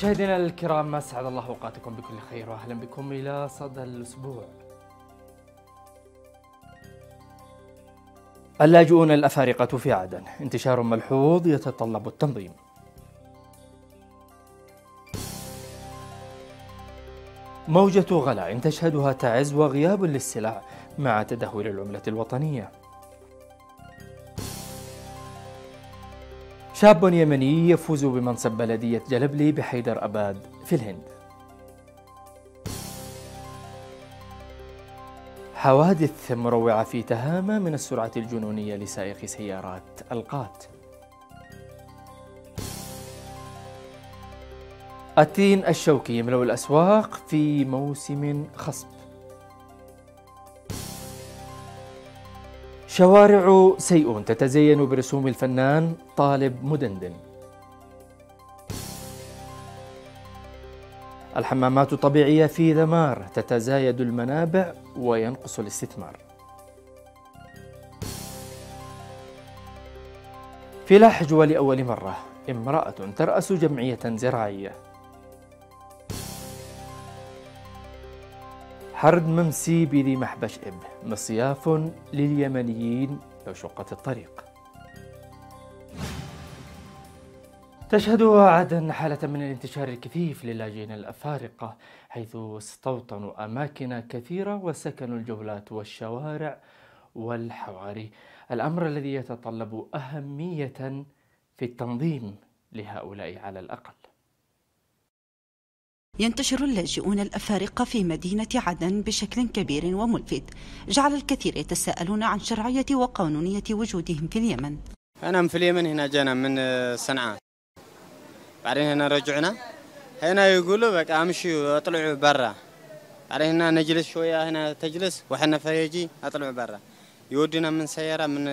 مشاهدينا الكرام اسعد الله اوقاتكم بكل خير واهلا بكم الى صدى الاسبوع. اللاجئون الافارقه في عدن، انتشار ملحوظ يتطلب التنظيم. موجة غلاء تشهدها تعز وغياب للسلع مع تدهور العملة الوطنية شاب يمني يفوز بمنصب بلدية جلبلي بحيدر أباد في الهند حوادث مروعة في تهامة من السرعة الجنونية لسائق سيارات القات التين الشوكي يملأ الأسواق في موسم خصب شوارع سيئون تتزين برسوم الفنان طالب مدندن الحمامات الطبيعية في ذمار تتزايد المنابع وينقص الاستثمار في لحج ولأول مرة امرأة ترأس جمعية زراعية حرد ممسي بذي محبش إب مصياف لليمنيين لو شقت الطريق تشهد عدن حالة من الانتشار الكثيف للاجئين الأفارقة حيث استوطنوا أماكن كثيرة وسكنوا الجولات والشوارع والحواري الأمر الذي يتطلب أهمية في التنظيم لهؤلاء على الأقل ينتشر اللاجئون الأفارقة في مدينة عدن بشكل كبير وملفت جعل الكثير يتساءلون عن شرعية وقانونية وجودهم في اليمن أنا في اليمن هنا جانا من صنعاء بعدين هنا رجعنا هنا يقولوا بك أمشي أطلعوا برا بعدين هنا نجلس شوية هنا تجلس وحنا فيجي أطلعوا برا يودنا من سيارة من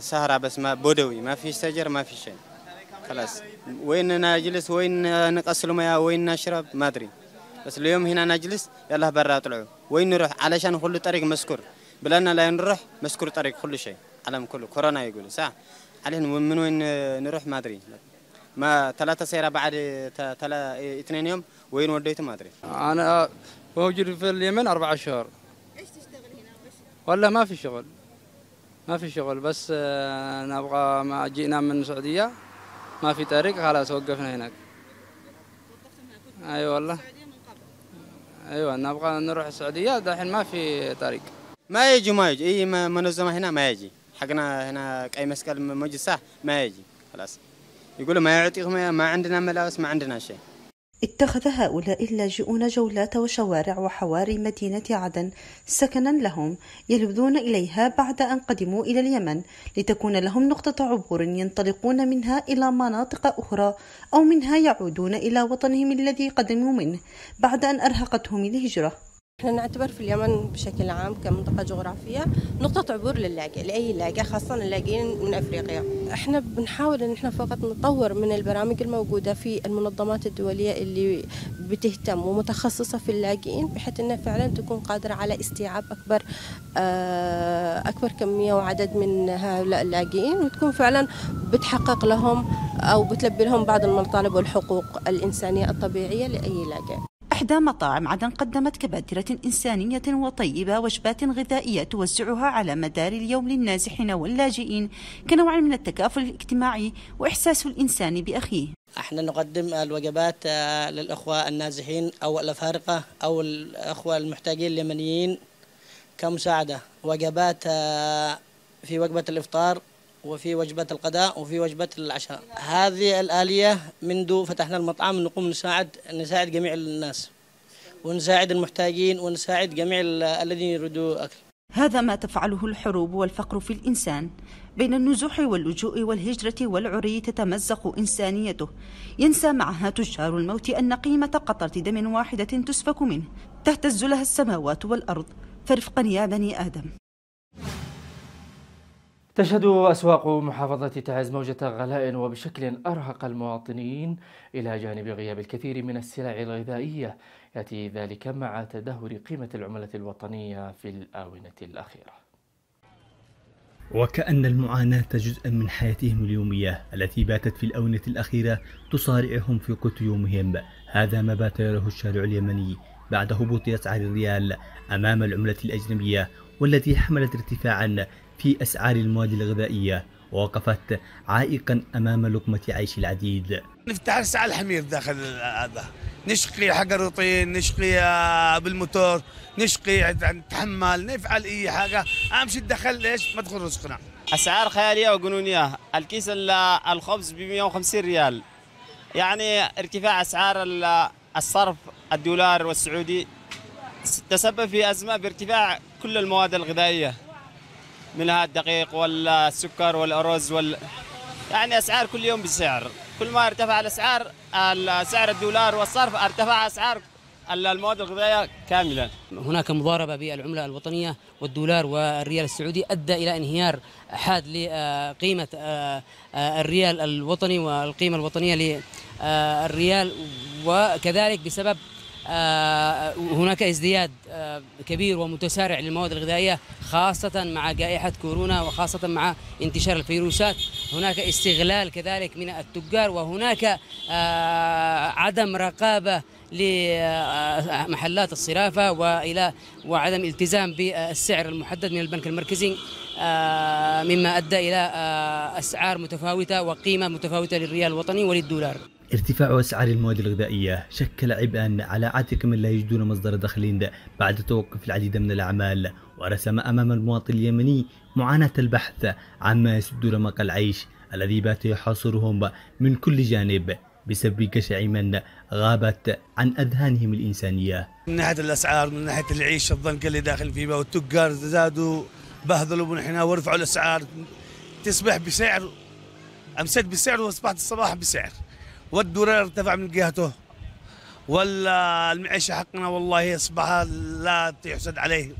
سهرة بس ما بدوي ما في سجر ما في شيء خلاص وين نجلس وين نقص ميا وين نشرب ما ادري بس اليوم هنا نجلس يلا برا طلعوا وين نروح علشان كل طريق مسكور بلانا لا نروح مسكور طريق كل شيء عالم كله كورونا يقول صح علينا من وين نروح ما ادري ما ثلاثة سيارة بعد اثنين يوم وين وديته ما ادري انا موجود في اليمن اربع شهور ايش تشتغل هنا والله ما في شغل ما في شغل بس آه، نبغى ما جينا من السعوديه ما في طريق خلاص وقفنا هناك اي أيوة والله ايوه نبغى نروح السعوديه دحين ما في طريق ما يجي ما يجي اي منظمه هنا ما يجي حقنا هنا اي مسكن مجلسه ما يجي خلاص يقولوا ما يعطيهم ما عندنا ملابس ما عندنا شيء اتخذ هؤلاء اللاجئون جولات وشوارع وحواري مدينة عدن سكنا لهم يلوذون إليها بعد أن قدموا إلى اليمن لتكون لهم نقطة عبور ينطلقون منها إلى مناطق أخرى أو منها يعودون إلى وطنهم الذي قدموا منه بعد أن أرهقتهم الهجرة احنا نعتبر في اليمن بشكل عام كمنطقة جغرافية نقطة عبور للاجئ لأي لاجئ خاصة اللاجئين من أفريقيا احنا بنحاول ان احنا فقط نطور من البرامج الموجودة في المنظمات الدولية اللي بتهتم ومتخصصة في اللاجئين بحيث انها فعلا تكون قادرة على استيعاب أكبر آه، أكبر كمية وعدد من هؤلاء اللاجئين وتكون فعلا بتحقق لهم أو بتلبي لهم بعض المطالب والحقوق الإنسانية الطبيعية لأي لاجئ إحدى مطاعم عدن قدمت كبادرة إنسانية وطيبة وجبات غذائية توزعها على مدار اليوم للنازحين واللاجئين كنوع من التكافل الاجتماعي وإحساس الإنسان بأخيه احنا نقدم الوجبات آه، للإخوة النازحين أو الأفارقة أو الإخوة المحتاجين اليمنيين كمساعدة وجبات آه، في وجبة الإفطار وفي وجبة الغداء وفي وجبة العشاء هذه الآلية منذ فتحنا المطعم نقوم نساعد نساعد جميع الناس ونساعد المحتاجين ونساعد جميع الذين يريدوا أكل هذا ما تفعله الحروب والفقر في الإنسان بين النزوح واللجوء والهجرة والعري تتمزق إنسانيته ينسى معها تجار الموت أن قيمة قطرة دم واحدة تسفك منه تهتز لها السماوات والأرض فرفقا يا بني آدم تشهد أسواق محافظة تعز موجة غلاء وبشكل أرهق المواطنين إلى جانب غياب الكثير من السلع الغذائية يأتي ذلك مع تدهور قيمة العملة الوطنية في الآونة الأخيرة وكأن المعاناة جزءا من حياتهم اليومية التي باتت في الأونة الأخيرة تصارعهم في قوت يومهم هذا ما بات يراه الشارع اليمني بعد هبوط أسعار الريال أمام العملة الأجنبية والتي حملت ارتفاعا في أسعار المواد الغذائية ووقفت عائقا أمام لقمة عيش العديد نفتح الساعة الحمير داخل هذا نشقي حق الروتين نشقي آه، بالموتور نشقي نتحمل نفعل اي حاجه اهم شيء الدخل ليش ما تدخل رزقنا اسعار خياليه وجنونيه الكيس الخبز ب 150 ريال يعني ارتفاع اسعار الصرف الدولار والسعودي تسبب في ازمه بارتفاع كل المواد الغذائيه منها الدقيق والسكر والأرز وال يعني أسعار كل يوم بسعر كل ما ارتفع الأسعار سعر الدولار والصرف ارتفع أسعار المواد الغذائية كامله هناك مضاربة بالعملة الوطنية والدولار والريال السعودي أدى إلى انهيار حاد لقيمة آه، الريال الوطني والقيمة الوطنية للريال وكذلك بسبب آه، هناك ازدياد آه، كبير ومتسارع للمواد الغذائية خاصة مع جائحة كورونا وخاصة مع انتشار الفيروسات هناك استغلال كذلك من التجار وهناك آه، عدم رقابة لمحلات الصرافة وإلى وعدم التزام بالسعر المحدد من البنك المركزي مما أدى إلى أسعار متفاوتة وقيمة متفاوتة للريال الوطني وللدولار ارتفاع أسعار المواد الغذائية شكل عبئا على عاتق من لا يجدون مصدر دخل بعد توقف العديد من الأعمال ورسم أمام المواطن اليمني معاناة البحث عما يسد رمق العيش الذي بات يحاصرهم من كل جانب بسبب جشع من غابت عن أذهانهم الإنسانية من ناحية الأسعار من ناحية العيش الضنك اللي داخل فيه والتجار زادوا بهذلوا منحنا ورفعوا الأسعار تصبح بسعر امسد بسعر وأصبحت الصباح بسعر والدولار ارتفع من جهته والمعيشة حقنا والله أصبح لا تحسد عليه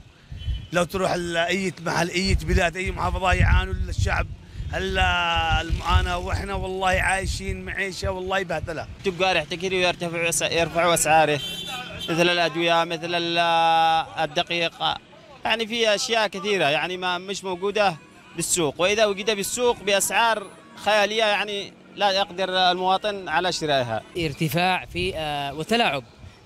لو تروح أي محل أي بلاد أي محافظة يعانوا الشعب المعاناة وإحنا والله عايشين معيشة والله بهدلة تبقى يحتكروا ويرتفع يرفعوا أسعاره مثل الأدوية مثل الدقيق يعني في أشياء كثيرة يعني ما مش موجودة بالسوق وإذا وجد بالسوق بأسعار خيالية يعني لا يقدر المواطن على شرائها ارتفاع في آه، وتلاعب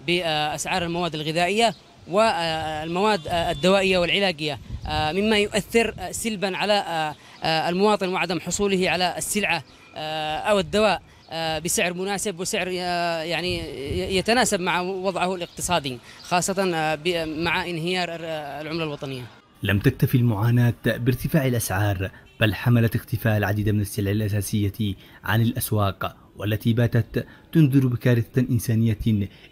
بأسعار المواد الغذائية والمواد آه، الدوائية والعلاجية آه، مما يؤثر سلبا على المواطن وعدم حصوله على السلعة أو الدواء بسعر مناسب وسعر يعني يتناسب مع وضعه الاقتصادي خاصة مع انهيار العملة الوطنية لم تكتفي المعاناة بارتفاع الأسعار بل حملت اختفاء العديد من السلع الأساسية عن الأسواق والتي باتت تنذر بكارثة إنسانية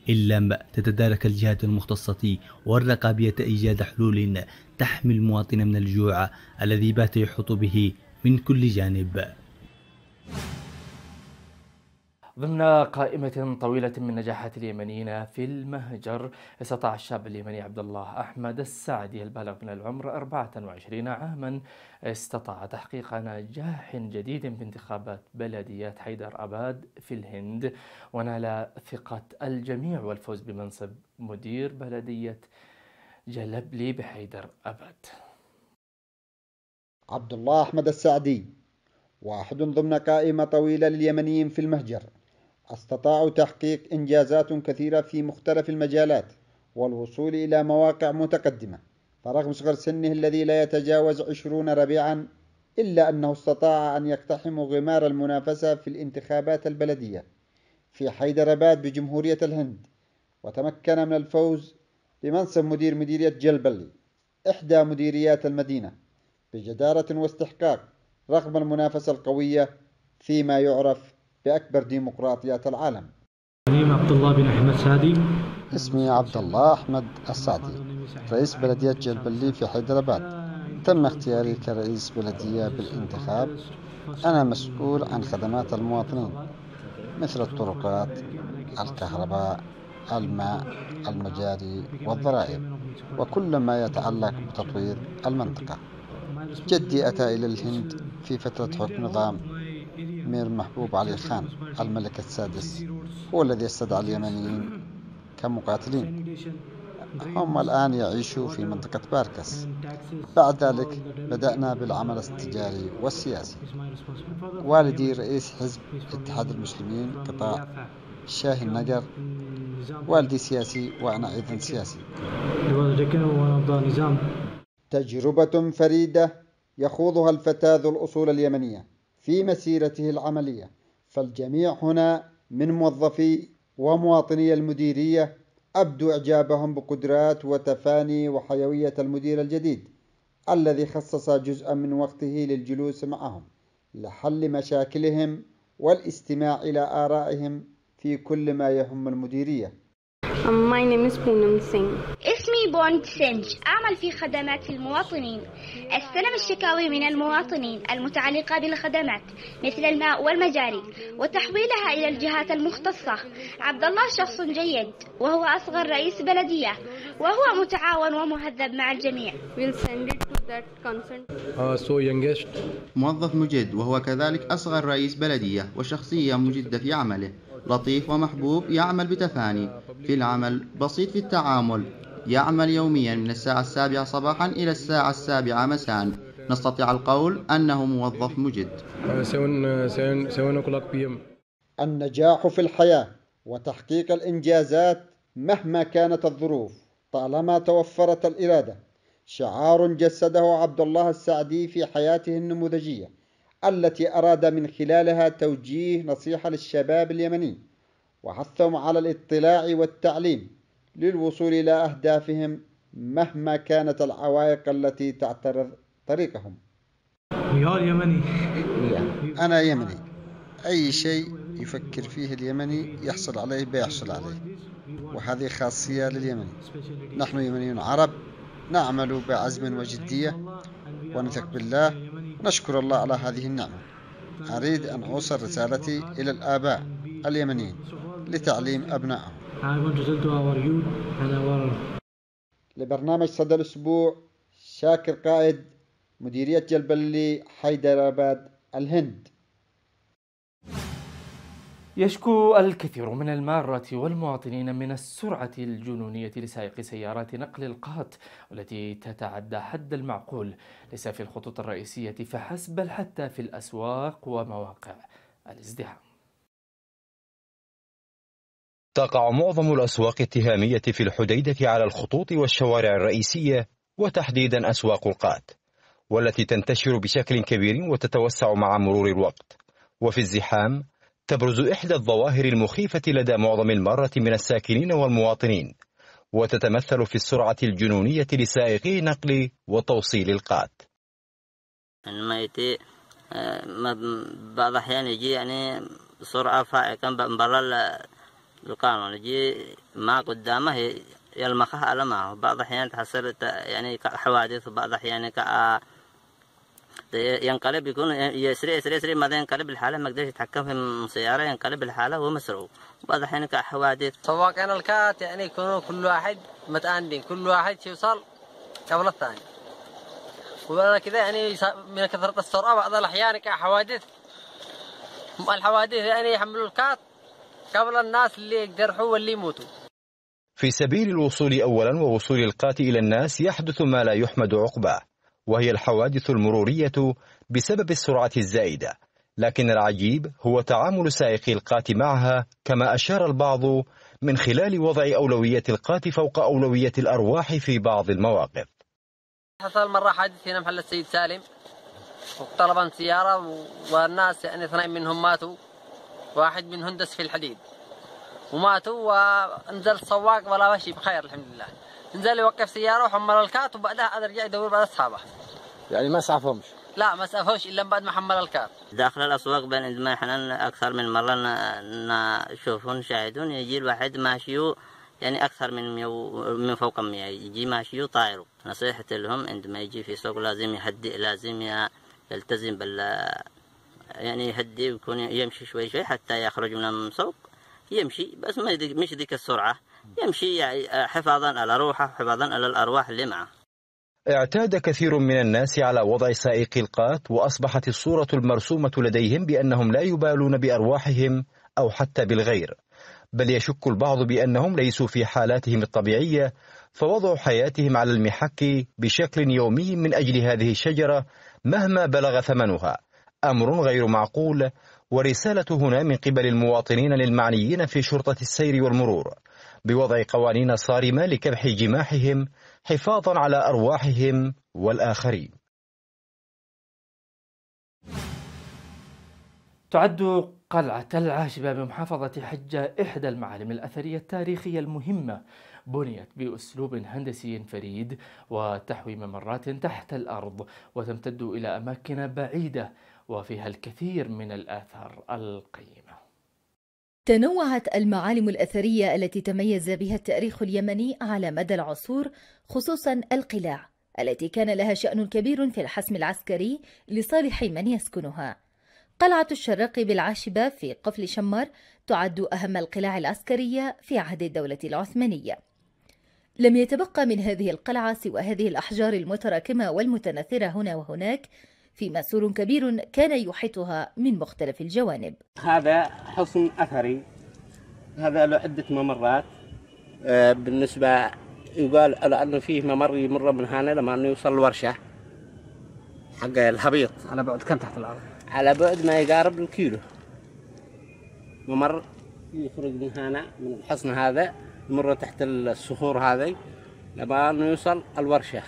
إن لم تتدارك الجهات المختصة والرقابية إيجاد حلول تحمي المواطن من الجوع الذي بات يحط به من كل جانب. ضمن قائمة طويلة من نجاحات اليمنيين في المهجر استطاع الشاب اليمني عبد الله أحمد السعدي البالغ من العمر 24 عاما استطاع تحقيق نجاح جديد في انتخابات بلدية حيدر أباد في الهند ونال ثقة الجميع والفوز بمنصب مدير بلدية جلبلي بحيدر أباد عبد الله أحمد السعدي واحد ضمن قائمة طويلة لليمنيين في المهجر استطاعوا تحقيق إنجازات كثيرة في مختلف المجالات والوصول إلى مواقع متقدمة فرغم صغر سنه الذي لا يتجاوز عشرون ربيعا إلا أنه استطاع أن يقتحم غمار المنافسة في الانتخابات البلدية في حيدرباد بجمهورية الهند وتمكن من الفوز بمنصب مدير مديرية جلبلي إحدى مديريات المدينة بجدارة واستحقاق رغم المنافسة القوية فيما يعرف بأكبر ديمقراطيات العالم عبد الله بن أحمد سادي اسمي عبد الله أحمد السعدي رئيس بلدية جلبلي في حيدرباد تم اختياري كرئيس بلدية بالانتخاب أنا مسؤول عن خدمات المواطنين مثل الطرقات الكهرباء الماء المجاري والضرائب وكل ما يتعلق بتطوير المنطقة جدي أتى إلى الهند في فترة حكم نظام مير محبوب علي خان الملك السادس هو الذي استدعى اليمنيين كمقاتلين هم الآن يعيشوا في منطقة باركس بعد ذلك بدأنا بالعمل التجاري والسياسي والدي رئيس حزب اتحاد المسلمين قطاع شاه النجر والدي سياسي وأنا أيضا سياسي تجربة فريدة يخوضها الفتى ذو الأصول اليمنية في مسيرته العملية فالجميع هنا من موظفي ومواطني المديرية أبدوا إعجابهم بقدرات وتفاني وحيوية المدير الجديد الذي خصص جزءا من وقته للجلوس معهم لحل مشاكلهم والاستماع إلى آرائهم في كل ما يهم المديرية um, My name is Poonam Singh. اسمي بوند سنج أعمل في خدمات المواطنين استلم الشكاوي من المواطنين المتعلقة بالخدمات مثل الماء والمجاري وتحويلها إلى الجهات المختصة عبد الله شخص جيد وهو أصغر رئيس بلدية وهو متعاون ومهذب مع الجميع uh, موظف مجد وهو كذلك أصغر رئيس بلدية وشخصية مجدة في عمله لطيف ومحبوب يعمل بتفاني في العمل بسيط في التعامل يعمل يوميا من الساعة السابعة صباحا إلى الساعة السابعة مساء نستطيع القول أنه موظف مجد النجاح في الحياة وتحقيق الإنجازات مهما كانت الظروف طالما توفرت الإرادة شعار جسده عبد الله السعدي في حياته النموذجية التي أراد من خلالها توجيه نصيحة للشباب اليمني وحثهم على الاطلاع والتعليم للوصول إلى أهدافهم مهما كانت العوائق التي تعترض طريقهم أنا يمني أي شيء يفكر فيه اليمني يحصل عليه بيحصل عليه وهذه خاصية لليمن نحن يمنيون عرب نعمل بعزم وجدية ونثق بالله نشكر الله على هذه النعمة أريد أن أوصل رسالتي إلى الآباء اليمنيين لتعليم أبنائهم I want to tell to our youth and our لبرنامج صدى الأسبوع شاكر قائد مديرية جلبلي أباد الهند يشكو الكثير من المارة والمواطنين من السرعة الجنونية لسائق سيارات نقل القات والتي تتعدى حد المعقول ليس في الخطوط الرئيسية فحسب بل حتى في الأسواق ومواقع الازدحام تقع معظم الأسواق التهامية في الحديدة على الخطوط والشوارع الرئيسية وتحديدا أسواق القات والتي تنتشر بشكل كبير وتتوسع مع مرور الوقت وفي الزحام تبرز إحدى الظواهر المخيفة لدى معظم المرة من الساكنين والمواطنين وتتمثل في السرعة الجنونية لسائقي نقل وتوصيل القات الميتي آه، بعض الأحيان يجي يعني بسرعة فائقة القانون يجي ما قدامه يلمخها على معه بعض الأحيان تحصل يعني حوادث وبعض الأحيان كأ آه، ينقلب يكون يسري يسري يسري ماذا ينقلب الحالة ما يقدرش يتحكم في السيارة ينقلب الحالة وهو مسروق وبعض الأحيان كحوادث كان الكات يعني يكونوا كل واحد متأندين كل واحد يوصل قبل الثاني وبعد كذا يعني من كثرة السرعة بعض الأحيان كحوادث الحوادث يعني يحملوا الكات قبل الناس اللي يجرحوا واللي يموتوا في سبيل الوصول أولا ووصول القاتل إلى الناس يحدث ما لا يحمد عقباه وهي الحوادث المرورية بسبب السرعة الزائدة لكن العجيب هو تعامل سائقي القات معها كما أشار البعض من خلال وضع أولوية القات فوق أولوية الأرواح في بعض المواقف حصل مرة حادث هنا محل السيد سالم وطلبا سيارة والناس يعني اثنين منهم ماتوا واحد من هندس في الحديد وماتوا ونزل سواق ولا ماشي بخير الحمد لله نزل يوقف سياره وحمل الكات وبعدها عاد رجع يدور بعد اصحابه يعني ما اسعفهمش لا ما اسعفهمش الا بعد ما حمل الكات داخل الاسواق بين ادمان حنان اكثر من مره نشوفون شاهدون يجي الواحد ماشي يعني اكثر من ميو من فوق 100 يجي ماشي طاير نصيحتي لهم عندما يجي في سوق لازم يهدئ لازم يلتزم بال يعني يهدي ويكون يمشي شوي شوي حتى يخرج من المسوق يمشي بس ما مش ذيك السرعة يمشي يعني آه، حفاظا على روحه حفاظا على الأرواح اللي معه اعتاد كثير من الناس على وضع سائقي القات وأصبحت الصورة المرسومة لديهم بأنهم لا يبالون بأرواحهم أو حتى بالغير بل يشك البعض بأنهم ليسوا في حالاتهم الطبيعية فوضع حياتهم على المحك بشكل يومي من أجل هذه الشجرة مهما بلغ ثمنها أمر غير معقول ورسالة هنا من قبل المواطنين للمعنيين في شرطة السير والمرور بوضع قوانين صارمة لكبح جماحهم حفاظا على أرواحهم والآخرين تعد قلعة العاشبة بمحافظة حجة إحدى المعالم الأثرية التاريخية المهمة بنيت بأسلوب هندسي فريد وتحوي ممرات تحت الأرض وتمتد إلى أماكن بعيدة وفيها الكثير من الآثار القيمة تنوعت المعالم الأثرية التي تميز بها التاريخ اليمني على مدى العصور خصوصا القلاع التي كان لها شأن كبير في الحسم العسكري لصالح من يسكنها قلعة الشراق بالعاشبة في قفل شمر تعد أهم القلاع العسكرية في عهد الدولة العثمانية لم يتبقى من هذه القلعة سوى هذه الأحجار المتراكمة والمتناثرة هنا وهناك فيما سور كبير كان يحيطها من مختلف الجوانب هذا حصن أثري هذا له عدة ممرات آه، بالنسبة يقال على أنه فيه ممر يمر من هنا لما أنه يوصل الورشة حق الهبيط على بعد كم تحت الأرض؟ على بعد ما يقارب الكيلو ممر يخرج من هنا من الحصن هذا يمر تحت الصخور هذه لما أنه يوصل الورشة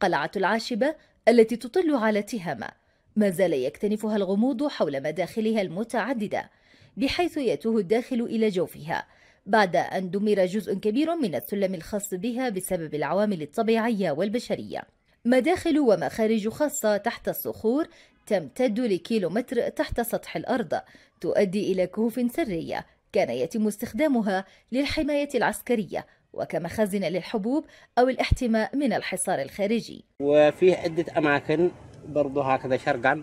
قلعة العاشبة التي تطل على تهامة ما زال يكتنفها الغموض حول مداخلها المتعددة بحيث يتوه الداخل إلى جوفها بعد أن دمر جزء كبير من السلم الخاص بها بسبب العوامل الطبيعية والبشرية مداخل ومخارج خاصة تحت الصخور تمتد لكيلومتر تحت سطح الأرض تؤدي إلى كهوف سرية كان يتم استخدامها للحماية العسكرية وكمخازن للحبوب أو الاحتماء من الحصار الخارجي وفي عدة أماكن برضو هكذا شرقا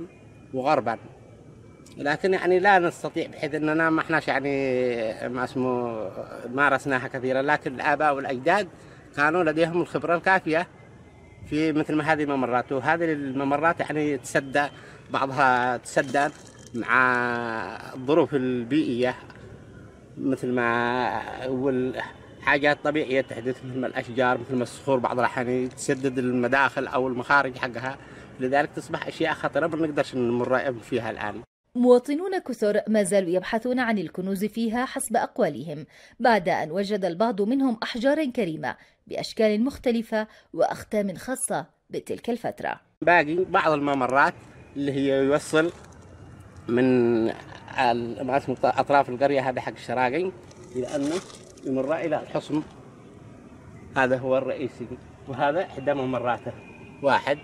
وغربا لكن يعني لا نستطيع بحيث اننا ما احناش يعني ما اسمه مارسناها كثيرا لكن الاباء والاجداد كانوا لديهم الخبره الكافيه في مثل ما هذه الممرات وهذه الممرات يعني تسدى بعضها تسدى مع الظروف البيئيه مثل ما حاجات طبيعية تحدث مثل الأشجار مثل الصخور بعض الأحيان يعني تسدد المداخل أو المخارج حقها لذلك تصبح أشياء خطرة ما نقدرش نمر فيها الآن مواطنون كثر ما زالوا يبحثون عن الكنوز فيها حسب أقوالهم بعد أن وجد البعض منهم أحجارا كريمة بأشكال مختلفة وأختام خاصة بتلك الفترة باقي بعض الممرات اللي هي يوصل من أطراف القرية هذا حق الشراقي لأنه يمر إلى الحصن هذا هو الرئيسي وهذا إحدى ممراته واحد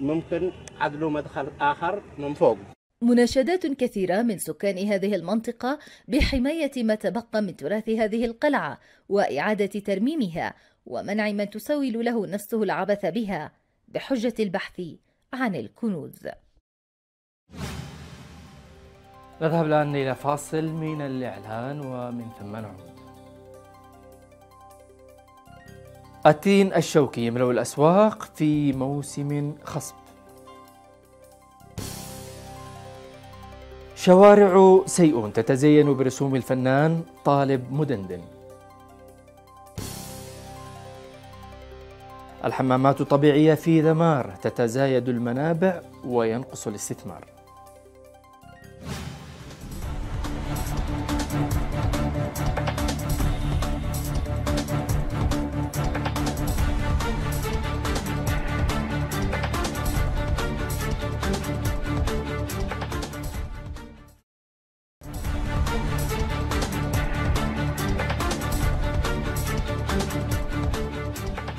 ممكن عدله مدخل آخر من فوق مناشدات كثيرة من سكان هذه المنطقة بحماية ما تبقى من تراث هذه القلعة وإعادة ترميمها ومنع من تسول له نفسه العبث بها بحجة البحث عن الكنوز نذهب الآن إلى فاصل من الإعلان ومن ثم نعود التين الشوكي يملأ الأسواق في موسم خصب شوارع سيئون تتزين برسوم الفنان طالب مدندن الحمامات الطبيعية في ذمار تتزايد المنابع وينقص الاستثمار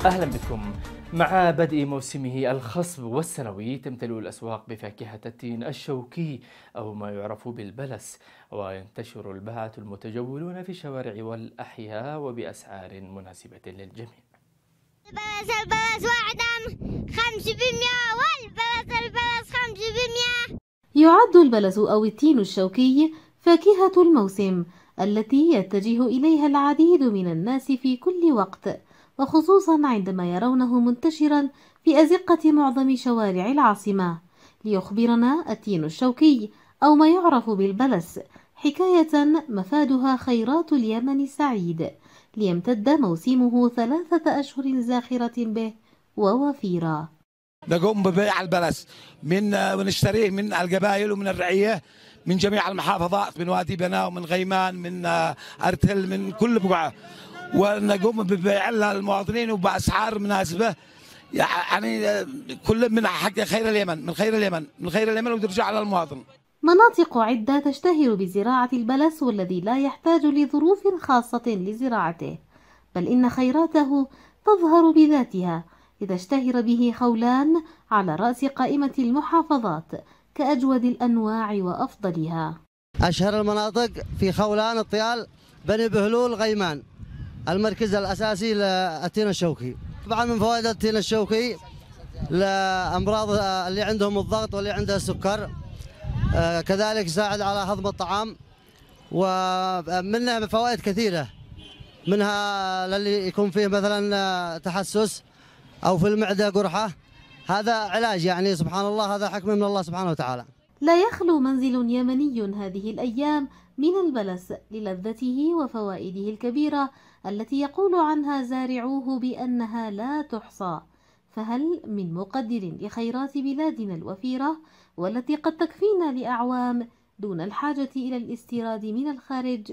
أهلا بكم مع بدء موسمه الخصب والسنوي تمتلئ الأسواق بفاكهة التين الشوكي أو ما يعرف بالبلس وينتشر الباعة المتجولون في الشوارع والأحياء وبأسعار مناسبة للجميع البلس البلس وعدم خمس بمية والبلس البلس خمس بمية يعد البلس أو التين الشوكي فاكهة الموسم التي يتجه إليها العديد من الناس في كل وقت وخصوصا عندما يرونه منتشرا في أزقة معظم شوارع العاصمة ليخبرنا التين الشوكي أو ما يعرف بالبلس حكاية مفادها خيرات اليمن سعيد ليمتد موسمه ثلاثة أشهر زاخرة به ووفيرة نقوم ببيع البلس من ونشتريه من القبائل ومن الرعيه من جميع المحافظات من وادي بنا ومن غيمان من آه، ارتل من كل بقعه ونقوم ببيع للمواطنين وباسعار مناسبه يعني كل من حق خير اليمن من خير اليمن من خير اليمن وترجع على المواطن مناطق عدة تشتهر بزراعة البلس والذي لا يحتاج لظروف خاصة لزراعته بل إن خيراته تظهر بذاتها إذا اشتهر به خولان على رأس قائمة المحافظات كأجود الأنواع وأفضلها أشهر المناطق في خولان الطيال بني بهلول غيمان المركز الاساسي للتين الشوكي طبعا من فوائد التين الشوكي لامراض اللي عندهم الضغط واللي عنده السكر آه، كذلك يساعد على هضم الطعام ومنها فوائد كثيره منها للي يكون فيه مثلا آه، تحسس او في المعده قرحه هذا علاج يعني سبحان الله هذا حكم من الله سبحانه وتعالى لا يخلو منزل يمني هذه الايام من البلس للذته وفوائده الكبيره التي يقول عنها زارعوه بأنها لا تحصى فهل من مقدر لخيرات بلادنا الوفيرة والتي قد تكفينا لأعوام دون الحاجة إلى الاستيراد من الخارج؟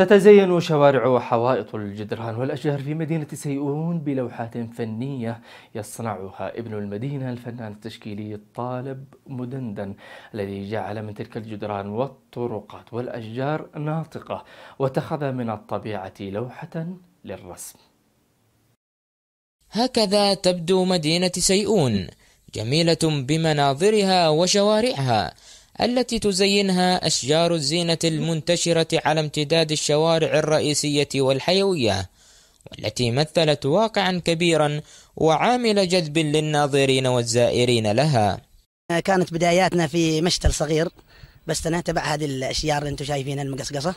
تتزين شوارع وحوائط الجدران والأشجار في مدينة سيئون بلوحات فنية يصنعها ابن المدينة الفنان التشكيلي الطالب مدندن الذي جعل من تلك الجدران والطرقات والأشجار ناطقة واتخذ من الطبيعة لوحة للرسم هكذا تبدو مدينة سيئون جميلة بمناظرها وشوارعها التي تزينها أشجار الزينة المنتشرة على امتداد الشوارع الرئيسية والحيوية والتي مثلت واقعا كبيرا وعامل جذب للناظرين والزائرين لها كانت بداياتنا في مشتل صغير بس تبع هذه الأشجار اللي أنتم شايفينها المقصقصة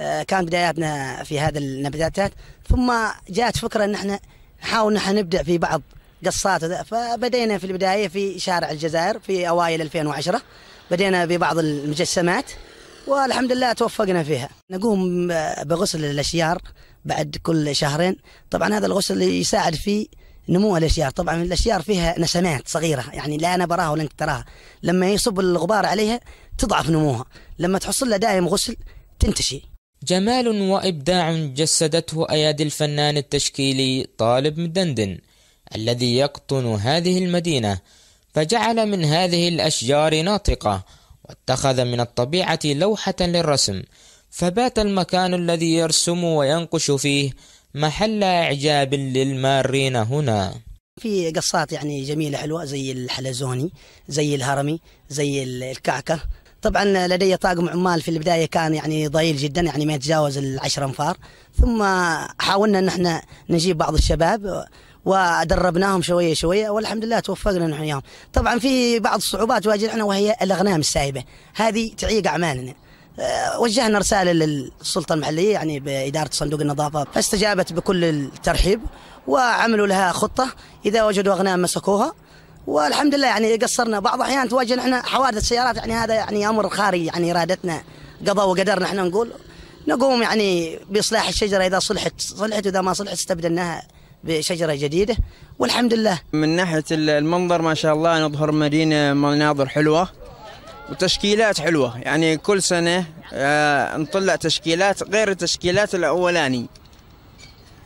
آه، كان بداياتنا في هذا النباتات ثم جاءت فكرة أن احنا نحاول نحن نبدأ في بعض قصات فبدينا في البداية في شارع الجزائر في أوائل 2010 بدينا ببعض المجسمات والحمد لله توفقنا فيها نقوم بغسل الأشيار بعد كل شهرين طبعا هذا الغسل يساعد في نمو الاشيار طبعا الاشيار فيها نسمات صغيره يعني لا انا براها ولا انت تراها لما يصب الغبار عليها تضعف نموها لما تحصل لها دائم غسل تنتشي جمال وابداع جسدته ايادي الفنان التشكيلي طالب مدندن الذي يقطن هذه المدينه فجعل من هذه الأشجار ناطقة واتخذ من الطبيعة لوحة للرسم فبات المكان الذي يرسم وينقش فيه محل إعجاب للمارين هنا في قصات يعني جميلة حلوة زي الحلزوني زي الهرمي زي الكعكة طبعا لدي طاقم عمال في البداية كان يعني ضئيل جدا يعني ما يتجاوز العشر أنفار ثم حاولنا أن احنا نجيب بعض الشباب ودربناهم شويه شويه والحمد لله توفقنا نحن وياهم طبعا في بعض الصعوبات واجهنا وهي الاغنام السائبه هذه تعيق اعمالنا آه، وجهنا رسالة للسلطة المحلية يعني بإدارة صندوق النظافة فاستجابت بكل الترحيب وعملوا لها خطة إذا وجدوا أغنام مسكوها والحمد لله يعني قصرنا بعض الأحيان تواجهنا احنا حوادث سيارات يعني هذا يعني أمر خارج يعني إرادتنا قضاء وقدرنا احنا نقول نقوم يعني بإصلاح الشجرة إذا صلحت صلحت وإذا ما صلحت استبدلناها بشجره جديده والحمد لله. من ناحيه المنظر ما شاء الله نظهر مدينه مناظر حلوه وتشكيلات حلوه يعني كل سنه آه، نطلع تشكيلات غير التشكيلات الاولاني.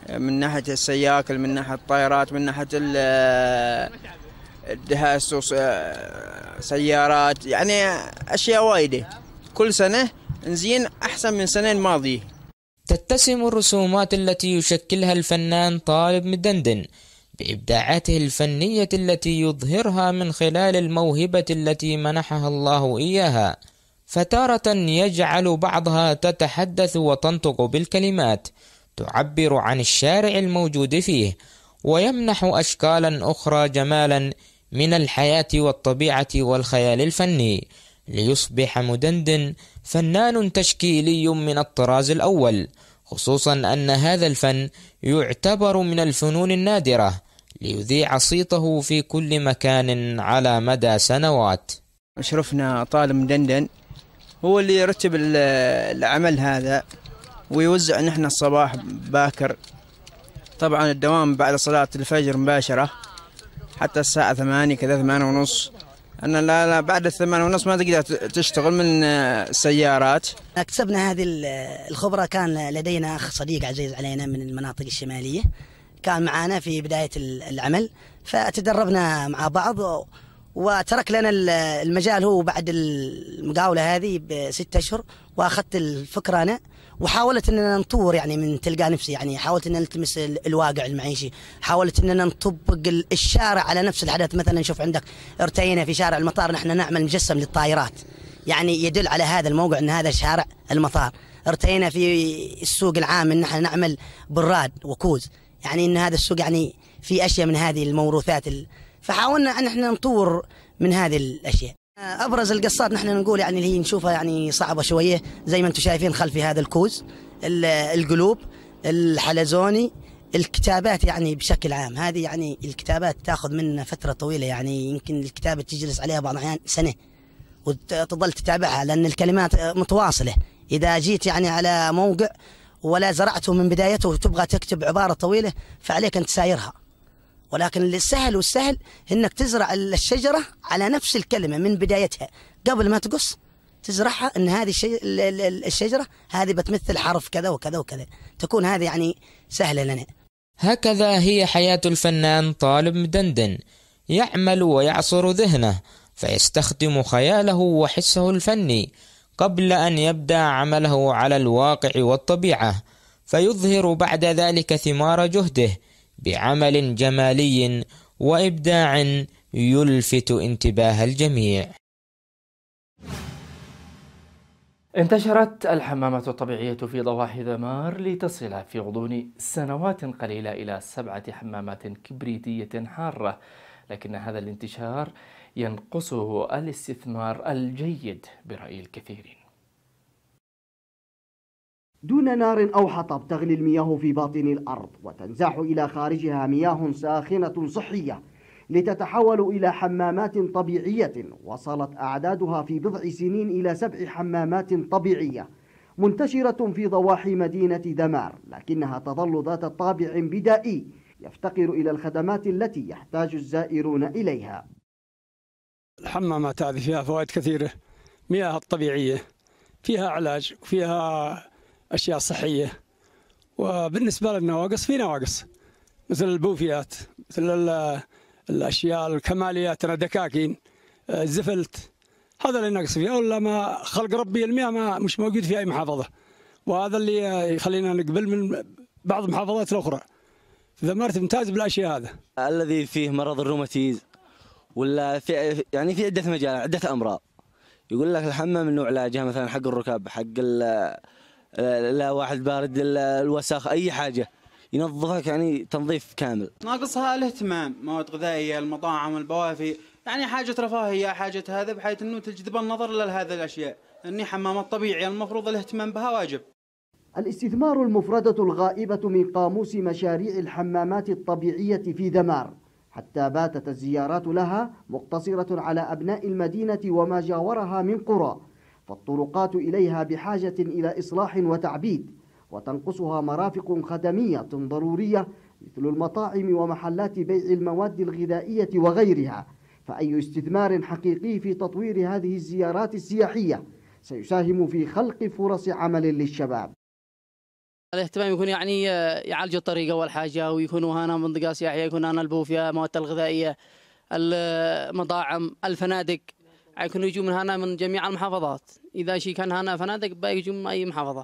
آه، من ناحيه السياكل من ناحيه الطائرات من ناحيه آه، الدهاس سيارات يعني اشياء وايده كل سنه نزين احسن من سنين الماضيه تتسم الرسومات التي يشكلها الفنان طالب مدندن بإبداعاته الفنية التي يظهرها من خلال الموهبة التي منحها الله إياها فتارة يجعل بعضها تتحدث وتنطق بالكلمات تعبر عن الشارع الموجود فيه ويمنح أشكالا أخرى جمالا من الحياة والطبيعة والخيال الفني ليصبح مدندن فنان تشكيلي من الطراز الأول خصوصا أن هذا الفن يعتبر من الفنون النادرة ليذيع صيته في كل مكان على مدى سنوات أشرفنا طالب دندن هو اللي يرتب العمل هذا ويوزع نحن الصباح باكر طبعا الدوام بعد صلاة الفجر مباشرة حتى الساعة ثمانية كذا ثمانية ونص ان لا لا بعد الثمان ونص ما تقدر تشتغل من السيارات آه، اكتسبنا هذه الخبره كان لدينا اخ صديق عزيز علينا من المناطق الشماليه كان معنا في بدايه العمل فتدربنا مع بعض وترك لنا المجال هو بعد المقاوله هذه بست اشهر واخذت الفكره انا وحاولت اننا نطور يعني من تلقى نفسي يعني حاولت ان نلتمس الواقع المعيشي حاولت اننا نطبق الشارع على نفس الحدث مثلا نشوف عندك ارتينا في شارع المطار نحن نعمل مجسم للطائرات يعني يدل على هذا الموقع ان هذا شارع المطار ارتينا في السوق العام ان نحن نعمل براد وكوز يعني ان هذا السوق يعني في اشياء من هذه الموروثات فحاولنا ان احنا نطور من هذه الاشياء ابرز القصات نحن نقول يعني اللي هي نشوفها يعني صعبه شويه زي ما انتم شايفين خلفي هذا الكوز القلوب الحلزوني الكتابات يعني بشكل عام هذه يعني الكتابات تاخذ منا فتره طويله يعني يمكن الكتابه تجلس عليها بعض الاحيان سنه وتظل تتابعها لان الكلمات متواصله اذا جيت يعني على موقع ولا زرعته من بدايته وتبغى تكتب عباره طويله فعليك ان تسايرها ولكن السهل والسهل انك تزرع الشجره على نفس الكلمه من بدايتها قبل ما تقص تزرعها ان هذه الشجره هذه بتمثل حرف كذا وكذا وكذا تكون هذه يعني سهله لنا هكذا هي حياه الفنان طالب مدندن يعمل ويعصر ذهنه فيستخدم خياله وحسه الفني قبل ان يبدا عمله على الواقع والطبيعه فيظهر بعد ذلك ثمار جهده بعمل جمالي وابداع يلفت انتباه الجميع انتشرت الحمامة الطبيعية في ضواحي دمار لتصل في غضون سنوات قليلة إلى سبعة حمامات كبريتية حارة لكن هذا الانتشار ينقصه الاستثمار الجيد برأي الكثيرين دون نار أو حطب تغلي المياه في باطن الأرض وتنزاح إلى خارجها مياه ساخنة صحية لتتحول إلى حمامات طبيعية وصلت أعدادها في بضع سنين إلى سبع حمامات طبيعية منتشرة في ضواحي مدينة دمار لكنها تظل ذات طابع بدائي يفتقر إلى الخدمات التي يحتاج الزائرون إليها الحمامات هذه فيها فوائد كثيرة مياه الطبيعية فيها علاج وفيها أشياء صحية وبالنسبة للنواقص في نواقص مثل البوفيات مثل الأشياء الكماليات دكاكين الزفلت هذا اللي ناقص فيها ولا ما خلق ربي المياه ما مش موجود في أي محافظة وهذا اللي يخلينا نقبل من بعض المحافظات الأخرى مرت ممتاز بالاشياء هذا الذي فيه مرض الروماتيز ولا في يعني في عده مجالات عده امراض يقول لك الحمام انه علاجها مثلا حق الركب حق آه، لا واحد بارد الوسخ اي حاجه ينظفك يعني تنظيف كامل ناقصها الاهتمام مواد غذائيه المطاعم البوافي يعني حاجه رفاهيه حاجه هذا بحيث انه تجذب النظر لهذه الاشياء اني حمام الطبيعي المفروض الاهتمام بها واجب الاستثمار المفردة الغائبة من قاموس مشاريع الحمامات الطبيعية في ذمار حتى باتت الزيارات لها مقتصرة على أبناء المدينة وما جاورها من قرى فالطرقات إليها بحاجة إلى إصلاح وتعبيد وتنقصها مرافق خدمية ضرورية مثل المطاعم ومحلات بيع المواد الغذائية وغيرها فأي استثمار حقيقي في تطوير هذه الزيارات السياحية سيساهم في خلق فرص عمل للشباب الاهتمام يكون يعني آه، يعالج الطريق اول حاجه ويكون هنا منطقه سياحيه يكون هنا البوفيه المواد الغذائيه المطاعم آه، الفنادق يكونوا يجوا من هنا من جميع المحافظات إذا شي كان هنا فنادق يجوا من أي محافظة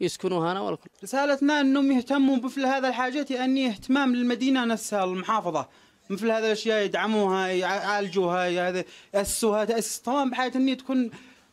يسكنوا هنا والكل رسالتنا أنهم يهتموا بمثل هذا الحاجات يعني اهتمام للمدينة نفسها المحافظة مثل هذه الأشياء يدعموها يعالجوها يأسسوها تأسيس تمام بحيث أن تكون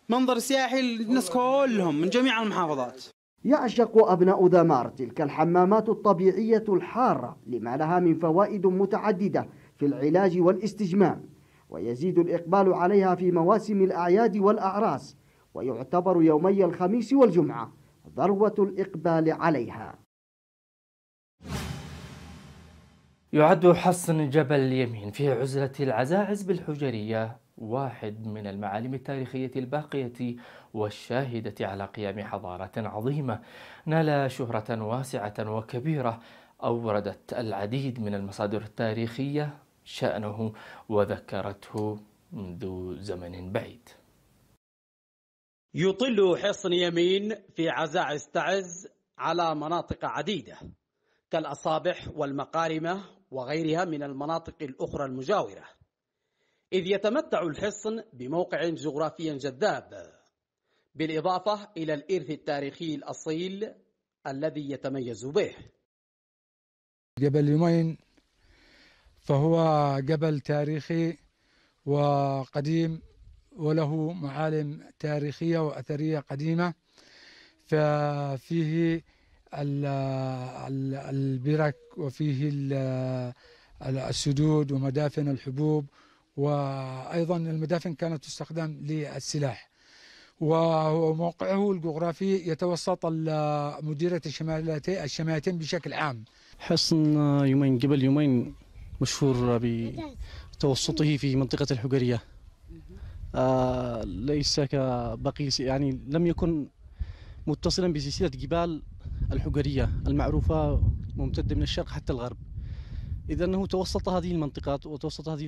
منظر سياحي للناس كلهم من جميع المحافظات يعشق أبناء دمار تلك الحمامات الطبيعية الحارة لما لها من فوائد متعددة في العلاج والاستجمام ويزيد الإقبال عليها في مواسم الأعياد والأعراس ويعتبر يومي الخميس والجمعة ذروة الإقبال عليها يعد حصن جبل اليمين في عزلة العزاعز بالحجرية واحد من المعالم التاريخية الباقية والشاهدة على قيام حضارة عظيمة نال شهرة واسعة وكبيرة أوردت العديد من المصادر التاريخية شأنه وذكرته منذ زمن بعيد يطل حصن يمين في عزاع استعز على مناطق عديدة كالأصابح والمقارمة وغيرها من المناطق الأخرى المجاورة إذ يتمتع الحصن بموقع جغرافي جذاب بالإضافة إلى الإرث التاريخي الأصيل الذي يتميز به جبل يمين فهو جبل تاريخي وقديم وله معالم تاريخية وأثرية قديمة ففيه البرك وفيه السدود ومدافن الحبوب وأيضا المدافن كانت تستخدم للسلاح وموقعه الجغرافي يتوسط مديرة الشمالتين بشكل عام حصن يومين قبل يومين مشهور بتوسطه في منطقة الحجرية آه ليس كبقي يعني لم يكن متصلا بسلسلة جبال الحجرية المعروفة ممتدة من الشرق حتى الغرب إذا أنه توسط هذه المنطقات وتوسط هذه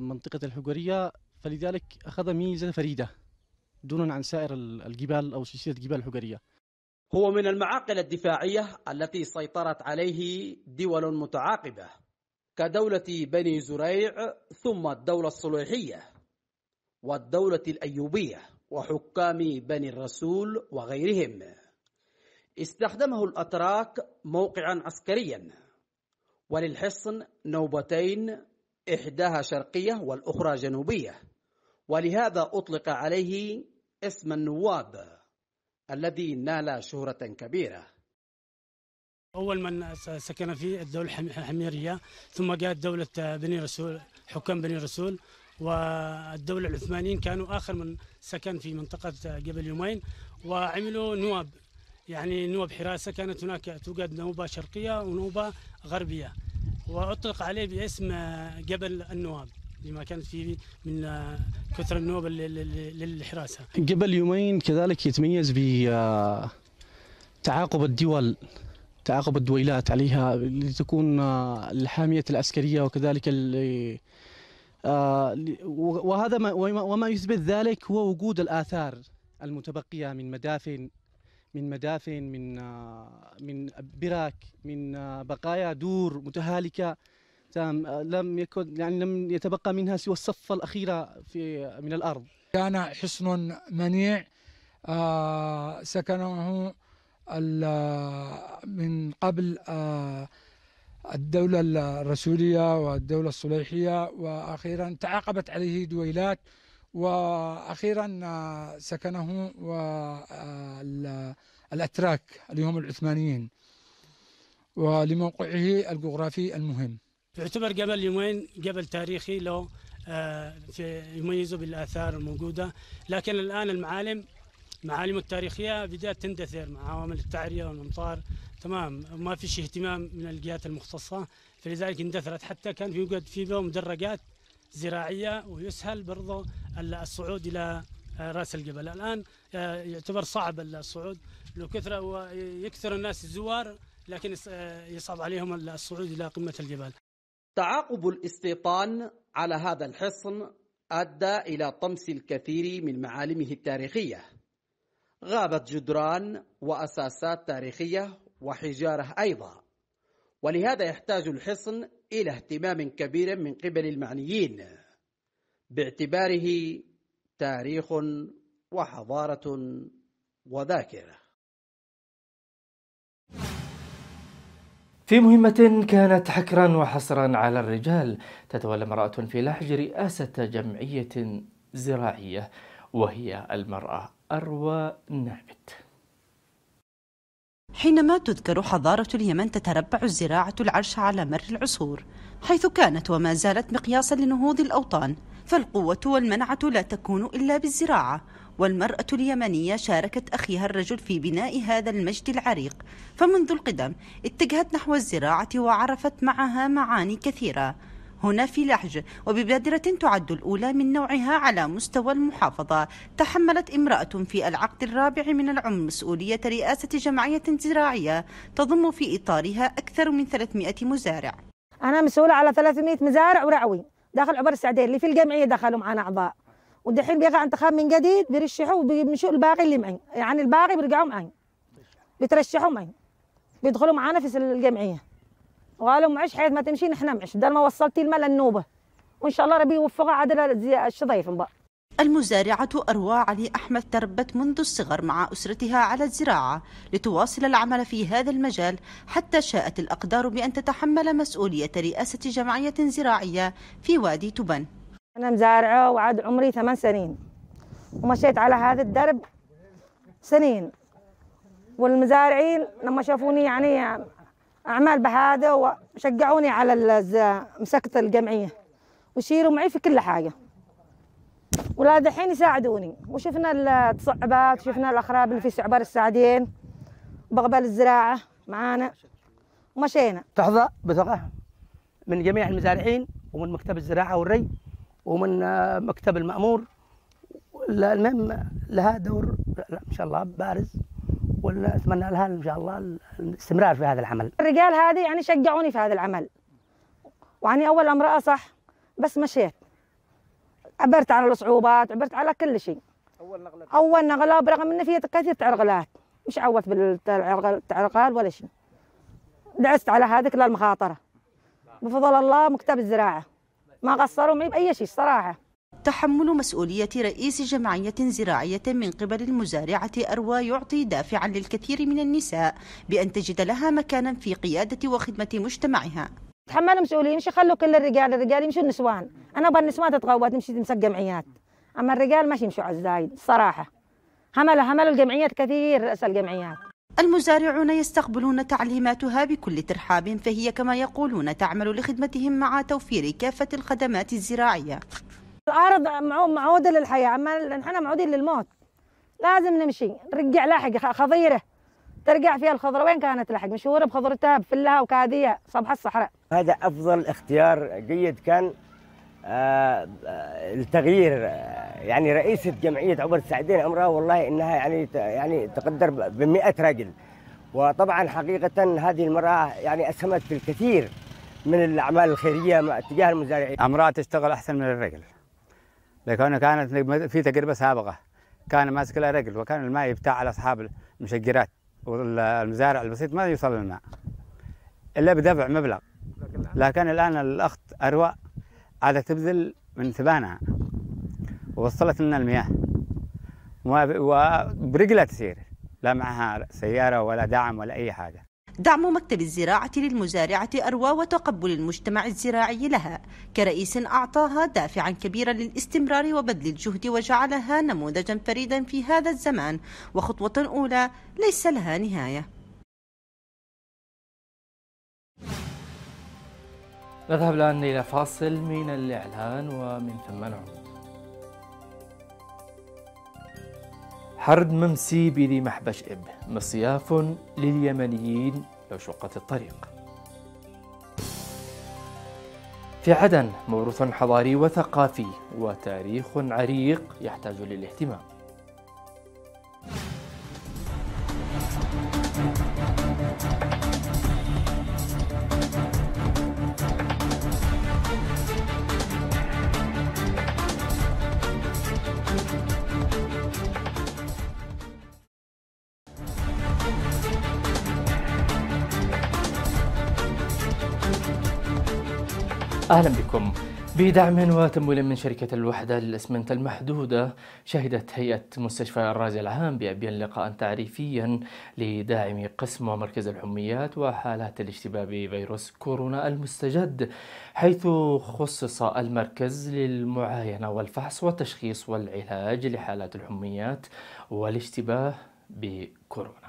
منطقة الحجرية فلذلك أخذ ميزة فريدة دون عن سائر الجبال أو سلسلة جبال الحجرية هو من المعاقل الدفاعية التي سيطرت عليه دول متعاقبة كدولة بني زريع ثم الدولة الصليحية والدولة الأيوبية وحكام بني الرسول وغيرهم استخدمه الأتراك موقعا عسكريا وللحصن نوبتين إحداها شرقية والأخرى جنوبية ولهذا أطلق عليه اسم النواب الذي نال شهرة كبيرة أول من سكن في الدولة الحميرية ثم جاءت دولة بني رسول حكام بني رسول والدولة العثمانيين كانوا آخر من سكن في منطقة جبل يومين وعملوا نواب يعني نواب حراسة كانت هناك توجد نوبة شرقية ونوبة غربية وأطلق عليه باسم جبل النواب لما كانت فيه من كثر النوبة للحراسة قبل يومين كذلك يتميز بتعاقب آه، الدول تعاقب الدويلات عليها لتكون آه، الحامية العسكرية وكذلك آه، وهذا ما وما يثبت ذلك هو وجود الآثار المتبقية من مدافن من مدافن من آه، من براك من بقايا دور متهالكة تام لم يكن يعني لم يتبقى منها سوى الصفة الأخيرة في من الأرض كان حصن منيع سكنه من قبل آه، الدولة الرسولية والدولة الصليحية وأخيرا تعاقبت عليه دويلات وأخيرا آه، سكنه آه، الأتراك اللي هم العثمانيين ولموقعه الجغرافي المهم يعتبر جبل يومين جبل تاريخي له يميزه بالآثار الموجودة لكن الآن المعالم معالمه التاريخيه بدأت تندثر مع عوامل التعرية والأمطار تمام ما فيش اهتمام من الجهات المختصة فلذلك اندثرت حتى كان في يوجد في بهم مدرجات زراعية ويسهل برضه الصعود إلى راس الجبل الآن آه، يعتبر صعب الصعود لكثرة ويكثر الناس الزوار لكن آه، يصعب عليهم الصعود إلى قمة الجبل تعاقب الاستيطان على هذا الحصن أدى إلى طمس الكثير من معالمه التاريخية غابت جدران وأساسات تاريخية وحجارة أيضا ولهذا يحتاج الحصن إلى اهتمام كبير من قبل المعنيين باعتباره تاريخ وحضارة وذاكرة في مهمة كانت حكرا وحصرا على الرجال تتولى امرأة في لحج رئاسة جمعية زراعية وهي المرأة أروى نابت حينما تذكر حضارة اليمن تتربع الزراعة العرش على مر العصور حيث كانت وما زالت مقياسا لنهوض الأوطان فالقوة والمنعة لا تكون إلا بالزراعة والمرأة اليمنية شاركت أخيها الرجل في بناء هذا المجد العريق فمنذ القدم اتجهت نحو الزراعة وعرفت معها معاني كثيرة هنا في لحج وببادرة تعد الأولى من نوعها على مستوى المحافظة تحملت امرأة في العقد الرابع من العمر مسؤولية رئاسة جمعية زراعية تضم في إطارها أكثر من 300 مزارع أنا مسؤولة على 300 مزارع ورعوي داخل عبر السعدين اللي في الجمعية دخلوا معنا أعضاء ودحين بيقع انتخاب من جديد بيرشحوا وبيمشوا الباقي اللي معي يعني الباقي بيرجعوا معي بيترشحوا معي بيدخلوا معنا في الجمعية وقالوا معش حيث ما تمشي نحن معش دار ما وصلتي المال للنوبه وان شاء الله ربي يوفقها عاد الشضيف بقى المزارعة أروى علي أحمد تربت منذ الصغر مع أسرتها على الزراعة لتواصل العمل في هذا المجال حتى شاءت الأقدار بأن تتحمل مسؤولية رئاسة جمعية زراعية في وادي تبن أنا مزارعة وعاد عمري ثمان سنين ومشيت على هذا الدرب سنين والمزارعين لما شافوني يعني اعمال بهذا وشجعوني على مسكت الجمعيه وشيروا معي في كل حاجه ولا دحين يساعدوني وشفنا التصعبات شفنا الاخراب اللي في سعبار السعدين بغبال الزراعه معانا ومشينا تحظى بثقه من جميع المزارعين ومن مكتب الزراعه والري ومن آه، مكتب المامور المهم لها دور ان شاء الله بارز ونتمنى لها ان شاء الله الاستمرار في هذا العمل. الرجال هذه يعني شجعوني في هذا العمل. وعني اول امراه صح بس مشيت. عبرت على الصعوبات، عبرت على كل شيء. اول نغله اول نغله برغم ان فيها كثير تعرقلات، مش عوت بالتعرقال ولا شيء. دعست على هذيك للمخاطره. بفضل الله مكتب الزراعه. ما قصروا معي باي شيء الصراحه. تحمل مسؤولية رئيس جمعية زراعية من قبل المزارعة أروى يعطي دافعا للكثير من النساء بأن تجد لها مكانا في قيادة وخدمة مجتمعها تحملوا مسؤولية مش خلوا كل الرجال الرجال يمشوا النسوان أنا أبغى النسوان تتغوط تمشي تمسك جمعيات أما الرجال ماشي يمشوا على الزايد الصراحة هملوا هملوا الجمعيات كثير رأس الجمعيات المزارعون يستقبلون تعليماتها بكل ترحاب فهي كما يقولون تعمل لخدمتهم مع توفير كافة الخدمات الزراعية الارض معوده للحياه اما نحن معودين للموت لازم نمشي نرجع لاحق خضيره ترجع فيها الخضره وين كانت لحق مشهوره بخضرتها بفلها وكاديه صبح الصحراء هذا افضل اختيار جيد كان آه, آه، التغيير يعني رئيسة جمعية عبر السعدين عمرها والله انها يعني يعني تقدر ب 100 رجل وطبعا حقيقة هذه المرأة يعني اسهمت في الكثير من الاعمال الخيرية تجاه المزارعين. امرأة تشتغل احسن من الرجل. لكن كانت في تجربه سابقه كان ماسك لها رجل وكان الماء يبتاع على اصحاب المشجرات والمزارع البسيط ما يوصل الماء الا بدفع مبلغ لكن الان الاخت اروى عادت تبذل من ثبانها ووصلت لنا المياه وبرجلها تسير لا معها سياره ولا دعم ولا اي حاجه دعم مكتب الزراعة للمزارعة أروى وتقبل المجتمع الزراعي لها كرئيس أعطاها دافعا كبيرا للاستمرار وبذل الجهد وجعلها نموذجا فريدا في هذا الزمان وخطوة أولى ليس لها نهاية نذهب الآن إلى فاصل من الإعلان ومن ثم نعود حرد ممسي بلي محبش إب مصياف لليمنيين لو شقت الطريق في عدن موروث حضاري وثقافي وتاريخ عريق يحتاج للاهتمام أهلا بكم بدعم وتمويل من شركة الوحدة للإسمنت المحدودة شهدت هيئة مستشفى الرازي العام بأبين لقاء تعريفيا لداعمي قسم ومركز الحميات وحالات الاشتباه بفيروس كورونا المستجد حيث خصص المركز للمعاينة والفحص والتشخيص والعلاج لحالات الحميات والاشتباه بكورونا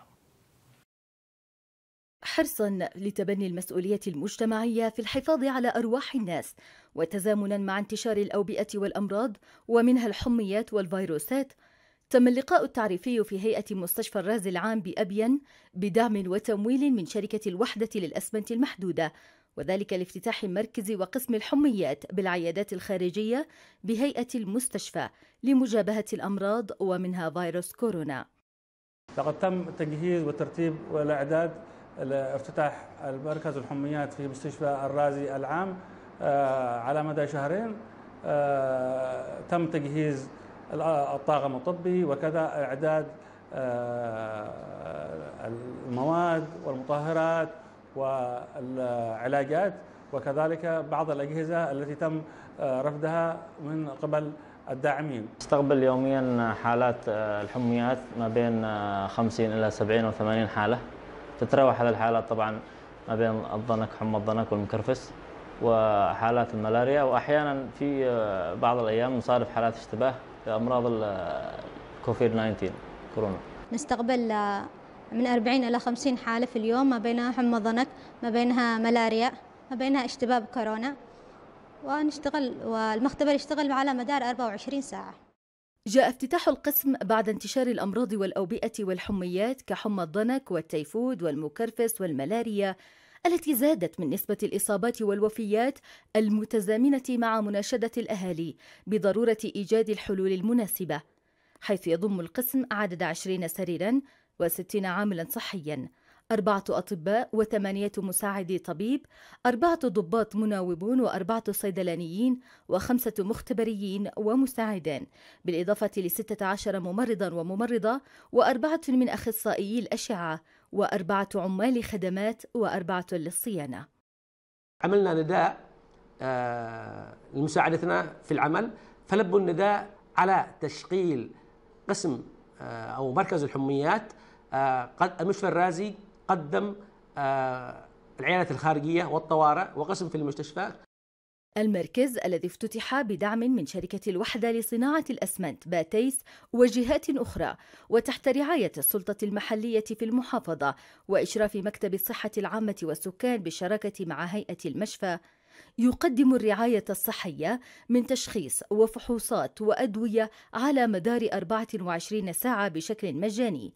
حرصا لتبني المسؤوليه المجتمعيه في الحفاظ على ارواح الناس وتزامنا مع انتشار الاوبئه والامراض ومنها الحميات والفيروسات تم اللقاء التعريفي في هيئة مستشفى الراز العام بأبين بدعم وتمويل من شركة الوحدة للاسمنت المحدودة وذلك لافتتاح مركز وقسم الحميات بالعيادات الخارجية بهيئة المستشفى لمجابهة الأمراض ومنها فيروس كورونا لقد تم تجهيز وترتيب والإعداد افتتاح المركز الحميات في مستشفى الرازي العام آه، على مدى شهرين آه، تم تجهيز الطاقم الطبي وكذا إعداد آه، المواد والمطهرات والعلاجات وكذلك بعض الأجهزة التي تم رفدها من قبل الداعمين استقبل يوميا حالات الحميات ما بين 50 إلى 70 و 80 حالة تتراوح هذه الحالات طبعا ما بين الضنك حمى الضنك والمكرفس وحالات الملاريا واحيانا في آه، بعض الايام نصادف حالات اشتباه بامراض الكوفيد آه، 19 كورونا نستقبل آه، من 40 الى 50 حاله في اليوم ما بينها حمى ضنك ما بينها ملاريا ما بينها اشتباه بكورونا ونشتغل والمختبر يشتغل على مدار 24 ساعه جاء افتتاح القسم بعد انتشار الأمراض والأوبئة والحميات كحمى الضنك والتيفود والمكرفس والملاريا التي زادت من نسبة الإصابات والوفيات المتزامنة مع مناشدة الأهالي بضرورة إيجاد الحلول المناسبة حيث يضم القسم عدد 20 سريرا و60 عاملا صحيا أربعة أطباء وثمانية مساعدي طبيب أربعة ضباط مناوبون وأربعة صيدلانيين وخمسة مختبريين ومساعدين بالإضافة لستة عشر ممرضا وممرضة وأربعة من أخصائيي الأشعة وأربعة عمال خدمات وأربعة للصيانة عملنا نداء آه، لمساعدتنا في العمل فلبوا النداء على تشغيل قسم آه، أو مركز الحميات آه، قد المشفى الرازي قدم آه، العيادات الخارجية والطوارئ وقسم في المستشفى المركز الذي افتتح بدعم من شركة الوحدة لصناعة الأسمنت باتيس وجهات أخرى وتحت رعاية السلطة المحلية في المحافظة وإشراف مكتب الصحة العامة والسكان بالشراكة مع هيئة المشفى يقدم الرعاية الصحية من تشخيص وفحوصات وأدوية على مدار 24 ساعة بشكل مجاني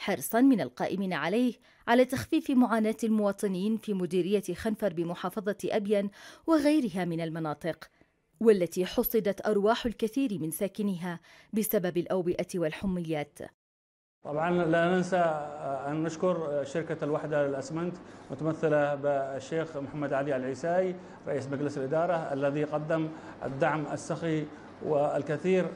حرصا من القائمين عليه على تخفيف معاناة المواطنين في مديرية خنفر بمحافظة أبين وغيرها من المناطق والتي حصدت أرواح الكثير من ساكنها بسبب الأوبئة والحميات طبعا لا ننسى أن نشكر شركة الوحدة للأسمنت متمثلة بالشيخ محمد علي العيساي رئيس مجلس الإدارة الذي قدم الدعم السخي والكثير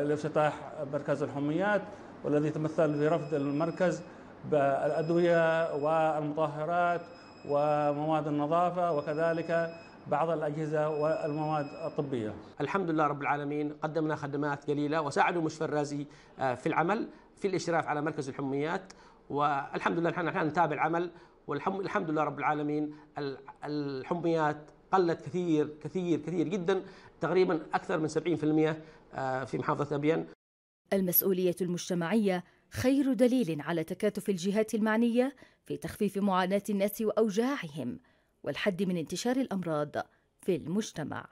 لافتتاح مركز الحميات والذي يتمثل في المركز بالأدوية والمطهرات ومواد النظافة وكذلك بعض الأجهزة والمواد الطبية الحمد لله رب العالمين قدمنا خدمات قليلة وساعدوا مشفى الرازي آه، في العمل في الإشراف على مركز الحميات والحمد لله نحن الآن نتابع العمل والحمد لله رب العالمين الحميات قلت كثير كثير كثير جدا تقريبا أكثر من 70% آه، في محافظة أبين المسؤوليه المجتمعيه خير دليل على تكاتف الجهات المعنيه في تخفيف معاناه الناس واوجاعهم والحد من انتشار الامراض في المجتمع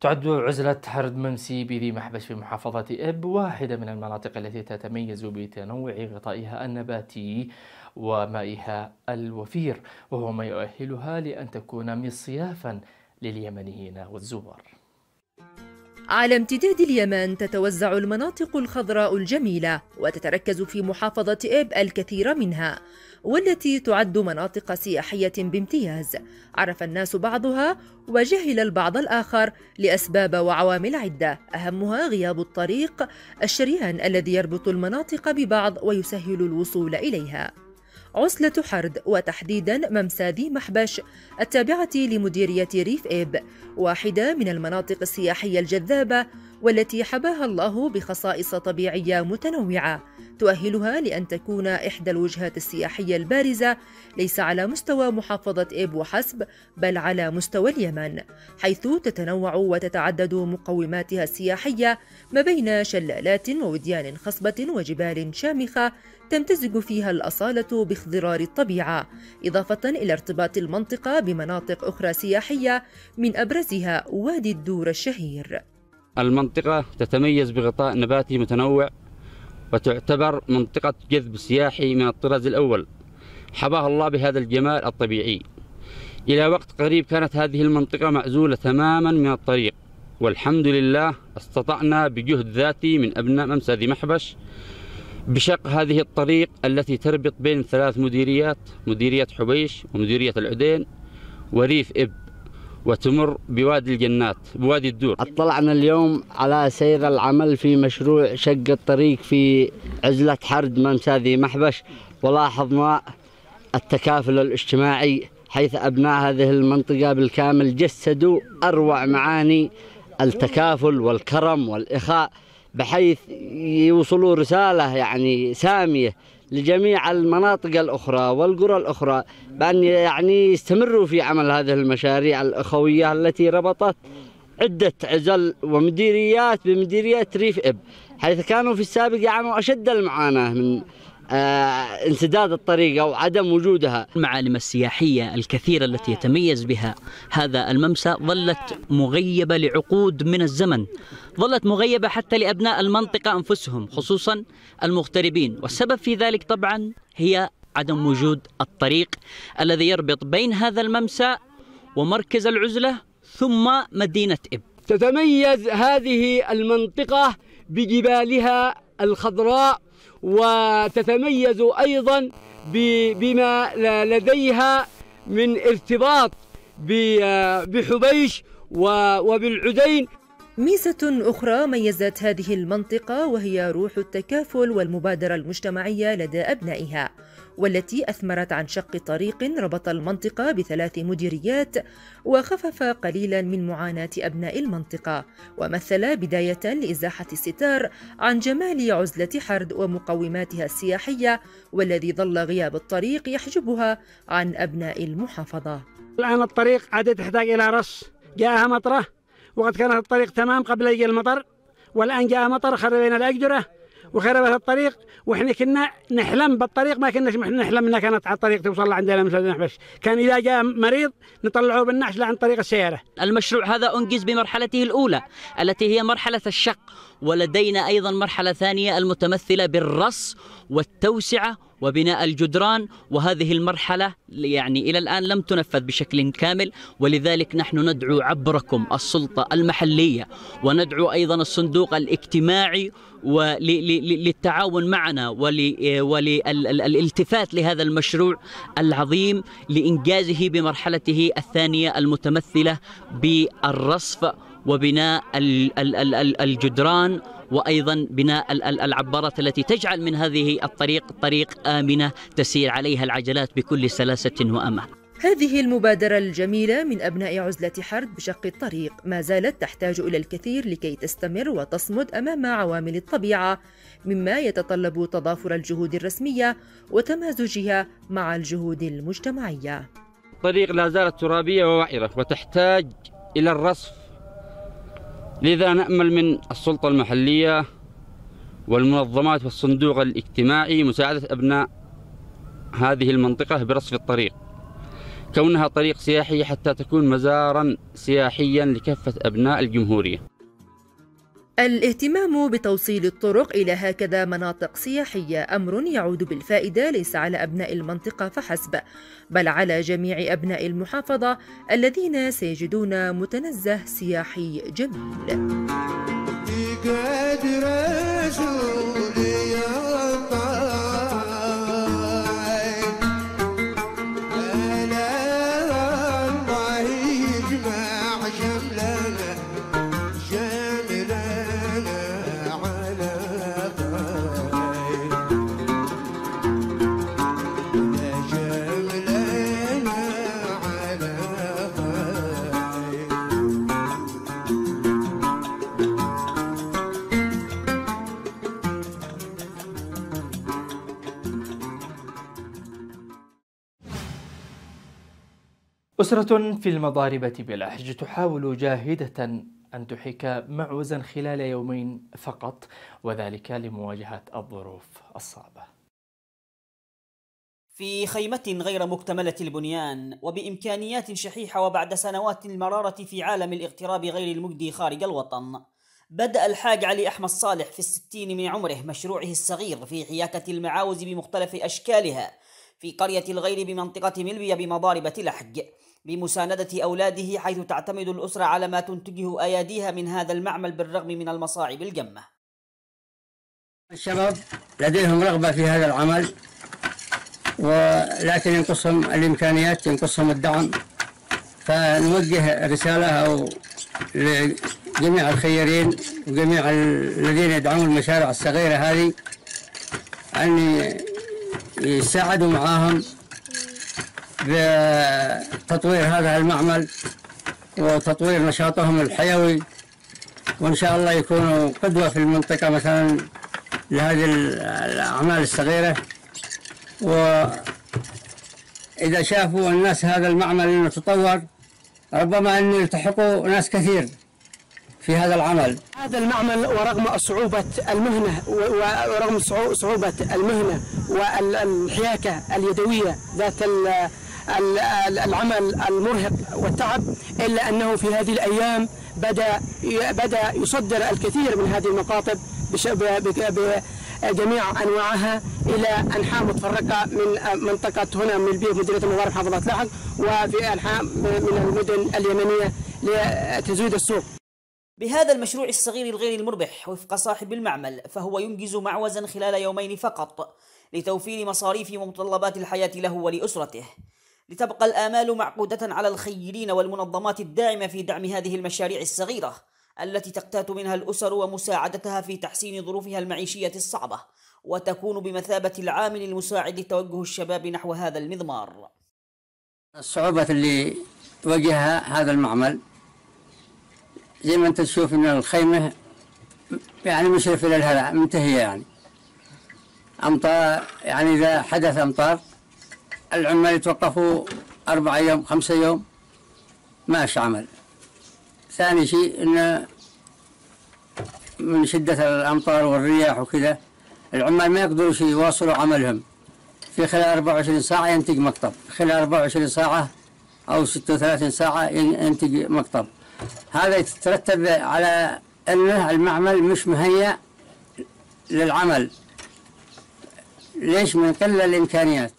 تعد عزلة حرد ممسي بذي محبش في محافظة إب واحدة من المناطق التي تتميز بتنوع غطائها النباتي ومائها الوفير وهو ما يؤهلها لأن تكون مصيافا لليمنيين والزوار على امتداد اليمن تتوزع المناطق الخضراء الجميلة وتتركز في محافظة إب الكثير منها والتي تعد مناطق سياحية بامتياز عرف الناس بعضها وجهل البعض الآخر لأسباب وعوامل عدة أهمها غياب الطريق الشريان الذي يربط المناطق ببعض ويسهل الوصول إليها عسلة حرد وتحديدا ممسى ذي محبش التابعة لمديرية ريف إيب واحدة من المناطق السياحية الجذابة والتي حباها الله بخصائص طبيعية متنوعة تؤهلها لأن تكون إحدى الوجهات السياحية البارزة ليس على مستوى محافظة إب وحسب بل على مستوى اليمن حيث تتنوع وتتعدد مقوماتها السياحية ما بين شلالات ووديان خصبة وجبال شامخة تمتزج فيها الأصالة باخضرار الطبيعة إضافة إلى ارتباط المنطقة بمناطق أخرى سياحية من أبرزها وادي الدور الشهير المنطقة تتميز بغطاء نباتي متنوع وتعتبر منطقة جذب سياحي من الطراز الأول حباها الله بهذا الجمال الطبيعي إلى وقت قريب كانت هذه المنطقة معزولة تماما من الطريق والحمد لله استطعنا بجهد ذاتي من أبناء ممسى ذي محبش بشق هذه الطريق التي تربط بين ثلاث مديريات مديرية حبيش ومديرية العدين وريف إب وتمر بوادي الجنات بوادي الدور اطلعنا اليوم على سير العمل في مشروع شق الطريق في عزلة حرد ممسى ذي محبش ولاحظنا التكافل الاجتماعي حيث أبناء هذه المنطقة بالكامل جسدوا أروع معاني التكافل والكرم والإخاء بحيث يوصلوا رسالة يعني سامية لجميع المناطق الأخرى والقرى الأخرى بأن يعني يستمروا في عمل هذه المشاريع الأخوية التي ربطت عدة عزل ومديريات بمديرية ريف إب حيث كانوا في السابق يعانوا أشد المعاناة من آه، انسداد الطريق او عدم وجودها المعالم السياحية الكثيرة التي آه. يتميز بها هذا الممسى ظلت مغيبة لعقود من الزمن ظلت مغيبة حتى لأبناء المنطقة أنفسهم خصوصا المغتربين والسبب في ذلك طبعا هي عدم وجود الطريق الذي يربط بين هذا الممسى ومركز العزلة ثم مدينة إب تتميز هذه المنطقة بجبالها الخضراء وتتميز أيضا بما لديها من ارتباط بحبيش وبالعدين ميزة أخرى ميزت هذه المنطقة وهي روح التكافل والمبادرة المجتمعية لدى أبنائها والتي أثمرت عن شق طريق ربط المنطقة بثلاث مديريات وخفف قليلا من معاناة أبناء المنطقة ومثل بداية لإزاحة الستار عن جمال عزلة حرد ومقوماتها السياحية والذي ظل غياب الطريق يحجبها عن أبناء المحافظة الآن الطريق عادة تحتاج إلى رش جاءها مطرة وقد كانت الطريق تمام قبل يجي المطر والآن جاء مطر خرب بين الأجدرة وخربت الطريق وحنا كنا نحلم بالطريق ما كناش نحلم إنها كانت على الطريق توصل لعندنا مثل النحبش كان إذا جاء مريض نطلعه بالنحش عن طريق السيارة المشروع هذا أنجز بمرحلته الأولى التي هي مرحلة الشق ولدينا أيضا مرحلة ثانية المتمثلة بالرص والتوسعة وبناء الجدران وهذه المرحلة يعني إلى الآن لم تنفذ بشكل كامل ولذلك نحن ندعو عبركم السلطة المحلية وندعو أيضا الصندوق الاجتماعي وللتعاون معنا وللالتفات إيه، لهذا المشروع العظيم لإنجازه بمرحلته الثانية المتمثلة بالرصف وبناء الجدران وايضا بناء العبارات التي تجعل من هذه الطريق طريق امنه تسير عليها العجلات بكل سلاسه وامان هذه المبادرة الجميلة من أبناء عزلة حرد بشق الطريق ما زالت تحتاج إلى الكثير لكي تستمر وتصمد أمام عوامل الطبيعة، مما يتطلب تضافر الجهود الرسمية وتمازجها مع الجهود المجتمعية. الطريق لا زالت ترابية ووعرة وتحتاج إلى الرصف. لذا نأمل من السلطة المحلية والمنظمات والصندوق الاجتماعي مساعدة أبناء هذه المنطقة برصف الطريق. كونها طريق سياحي حتى تكون مزارا سياحيا لكافة أبناء الجمهورية الاهتمام بتوصيل الطرق إلى هكذا مناطق سياحية أمر يعود بالفائدة ليس على أبناء المنطقة فحسب بل على جميع أبناء المحافظة الذين سيجدون متنزه سياحي جميل أسرة في المضاربة بلحج تحاول جاهدة أن تحيك معوزا خلال يومين فقط وذلك لمواجهة الظروف الصعبة في خيمة غير مكتملة البنيان وبإمكانيات شحيحة وبعد سنوات المرارة في عالم الاغتراب غير المجدي خارج الوطن بدأ الحاج علي أحمد صالح في الستين من عمره مشروعه الصغير في حياكة المعاوز بمختلف أشكالها في قرية الغير بمنطقة ملبية بمضاربة لحج بمساندة أولاده حيث تعتمد الأسرة على ما تنتجه أياديها من هذا المعمل بالرغم من المصاعب الجمة الشباب لديهم رغبة في هذا العمل ولكن ينقصهم الإمكانيات ينقصهم الدعم فنوجه رسالة أو لجميع الخيرين وجميع الذين يدعمون المشاريع الصغيرة هذه أن يساعدوا معاهم بتطوير هذا المعمل وتطوير نشاطهم الحيوي وإن شاء الله يكونوا قدوة في المنطقة مثلا لهذه الأعمال الصغيرة وإذا شافوا الناس هذا المعمل أنه تطور ربما أن يلتحقوا ناس كثير في هذا العمل هذا المعمل ورغم صعوبة المهنة ورغم صعوبة المهنة والحياكة اليدوية ذات العمل المرهق والتعب إلا أنه في هذه الأيام بدأ بدأ يصدر الكثير من هذه المقاطب بجميع أنواعها إلى أنحاء متفرقة من منطقة هنا من البيئة مدينة المغارب محافظة لاحق وفي أنحاء من المدن اليمنية لتزويد السوق بهذا المشروع الصغير الغير المربح وفق صاحب المعمل فهو ينجز معوزا خلال يومين فقط لتوفير مصاريف ومتطلبات الحياة له ولأسرته لتبقى الآمال معقودة على الخيرين والمنظمات الداعمة في دعم هذه المشاريع الصغيرة التي تقتات منها الأسر ومساعدتها في تحسين ظروفها المعيشية الصعبة وتكون بمثابة العامل المساعد لتوجه الشباب نحو هذا المضمار الصعوبات اللي واجهها هذا المعمل زي ما انت تشوف ان الخيمة يعني مشرف الى الهلع منتهية يعني امطار يعني اذا حدث امطار العمال يتوقفوا أربع أيام خمسة يوم ماش عمل ثاني شيء إنه من شدة الأمطار والرياح وكذا العمال ما شيء يواصلوا عملهم في خلال 24 ساعة ينتج مكتب خلال 24 ساعة أو 36 ساعة ينتج مكتب هذا يترتب على أنه المعمل مش مهيأ للعمل ليش من قلة الإمكانيات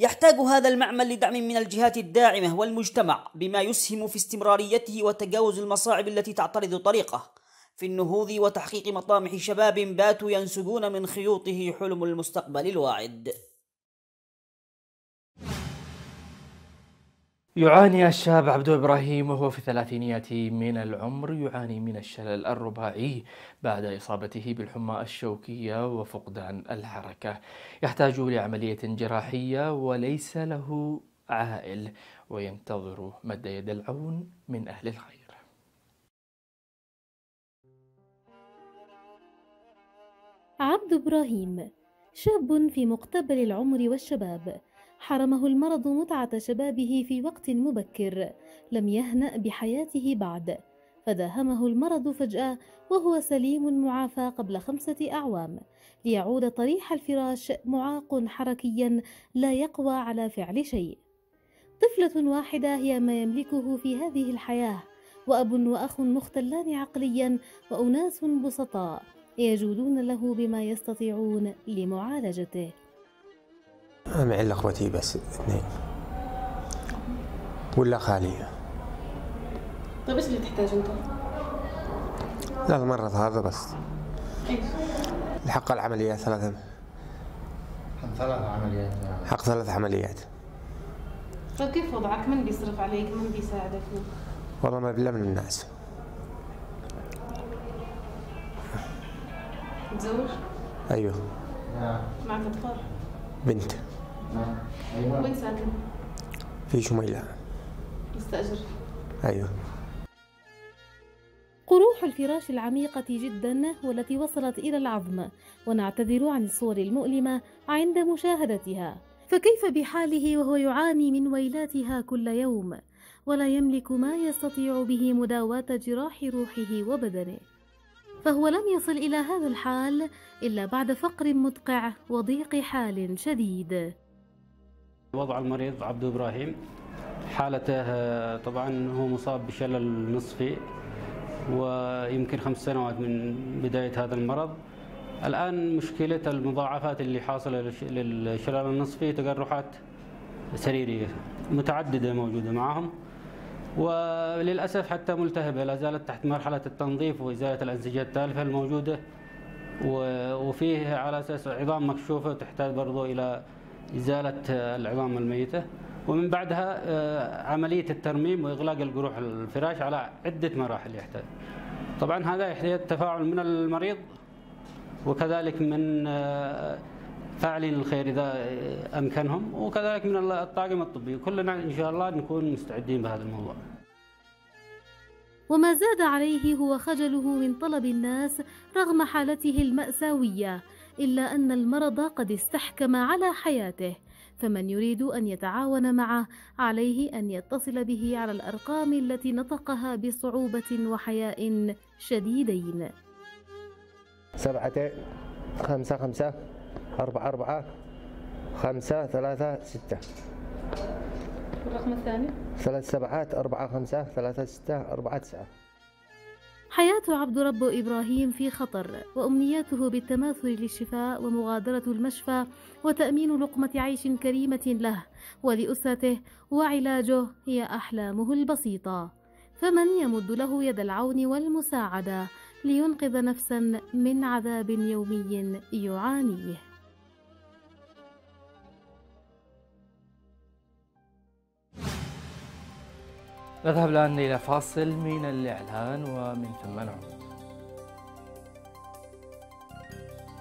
يحتاج هذا المعمل لدعم من الجهات الداعمة والمجتمع بما يسهم في استمراريته وتجاوز المصاعب التي تعترض طريقه في النهوض وتحقيق مطامح شباب باتوا ينسجون من خيوطه حلم المستقبل الواعد يعاني الشاب عبدو إبراهيم وهو في الثلاثينيات من العمر يعاني من الشلل الرباعي بعد إصابته بالحمى الشوكية وفقدان الحركة يحتاج لعملية جراحية وليس له عائل وينتظر مد يد العون من أهل الخير عبد إبراهيم شاب في مقتبل العمر والشباب حرمه المرض متعة شبابه في وقت مبكر لم يهنأ بحياته بعد فداهمه المرض فجأة وهو سليم معافى قبل خمسة أعوام ليعود طريح الفراش معاق حركيا لا يقوى على فعل شيء طفلة واحدة هي ما يملكه في هذه الحياة وأب وأخ مختلان عقليا وأناس بسطاء يجودون له بما يستطيعون لمعالجته معي اخوتي بس اثنين ولا خالية طيب ايش اللي تحتاج انت؟ لا مرة هذا بس ايش؟ الحق العمليات ثلاثة ثلاث عمليات حق ثلاث عمليات طيب كيف وضعك؟ من بيصرف عليك؟ من بيساعدك؟ والله ما بلا من الناس متزوج؟ ايوه نعم معك اطفال؟ بنت وين ساكن؟ في شميلة مستأجر أيوه قروح الفراش العميقة جدا والتي وصلت إلى العظم ونعتذر عن الصور المؤلمة عند مشاهدتها فكيف بحاله وهو يعاني من ويلاتها كل يوم ولا يملك ما يستطيع به مداواة جراح روحه وبدنه فهو لم يصل إلى هذا الحال إلا بعد فقر مدقع وضيق حال شديد وضع المريض عبد ابراهيم حالته آه، طبعا هو مصاب بشلل نصفي ويمكن خمس سنوات من بدايه هذا المرض الان مشكله المضاعفات اللي حاصله للشلل النصفي تجرحات سريريه متعدده موجوده معهم وللاسف حتى ملتهبه لا زالت تحت مرحله التنظيف وازاله الانسجه التالفه الموجوده وفيه على اساس عظام مكشوفه تحتاج برضو الى إزالة آه، العظام الميتة ومن بعدها آه، عملية الترميم وإغلاق الجروح الفراش على عدة مراحل يحتاج طبعا هذا يحتاج تفاعل من المريض وكذلك من آه، فاعلين الخير إذا أمكنهم وكذلك من الطاقم الطبي كلنا إن شاء الله نكون مستعدين بهذا الموضوع وما زاد عليه هو خجله من طلب الناس رغم حالته المأساوية إلا أن المرض قد استحكم على حياته فمن يريد أن يتعاون معه عليه أن يتصل به على الأرقام التي نطقها بصعوبة وحياء شديدين سبعة خمسة خمسة أربعة أربعة خمسة ثلاثة ستة الرقم الثاني ثلاث سبعات أربعة خمسة ثلاثة ستة أربعة تسعة حياة عبد رب إبراهيم في خطر وأمنياته بالتماثل للشفاء ومغادرة المشفى وتأمين لقمة عيش كريمة له ولأسرته وعلاجه هي أحلامه البسيطة فمن يمد له يد العون والمساعدة لينقذ نفسا من عذاب يومي يعانيه نذهب الآن إلى فاصل من الإعلان ومن ثم نعود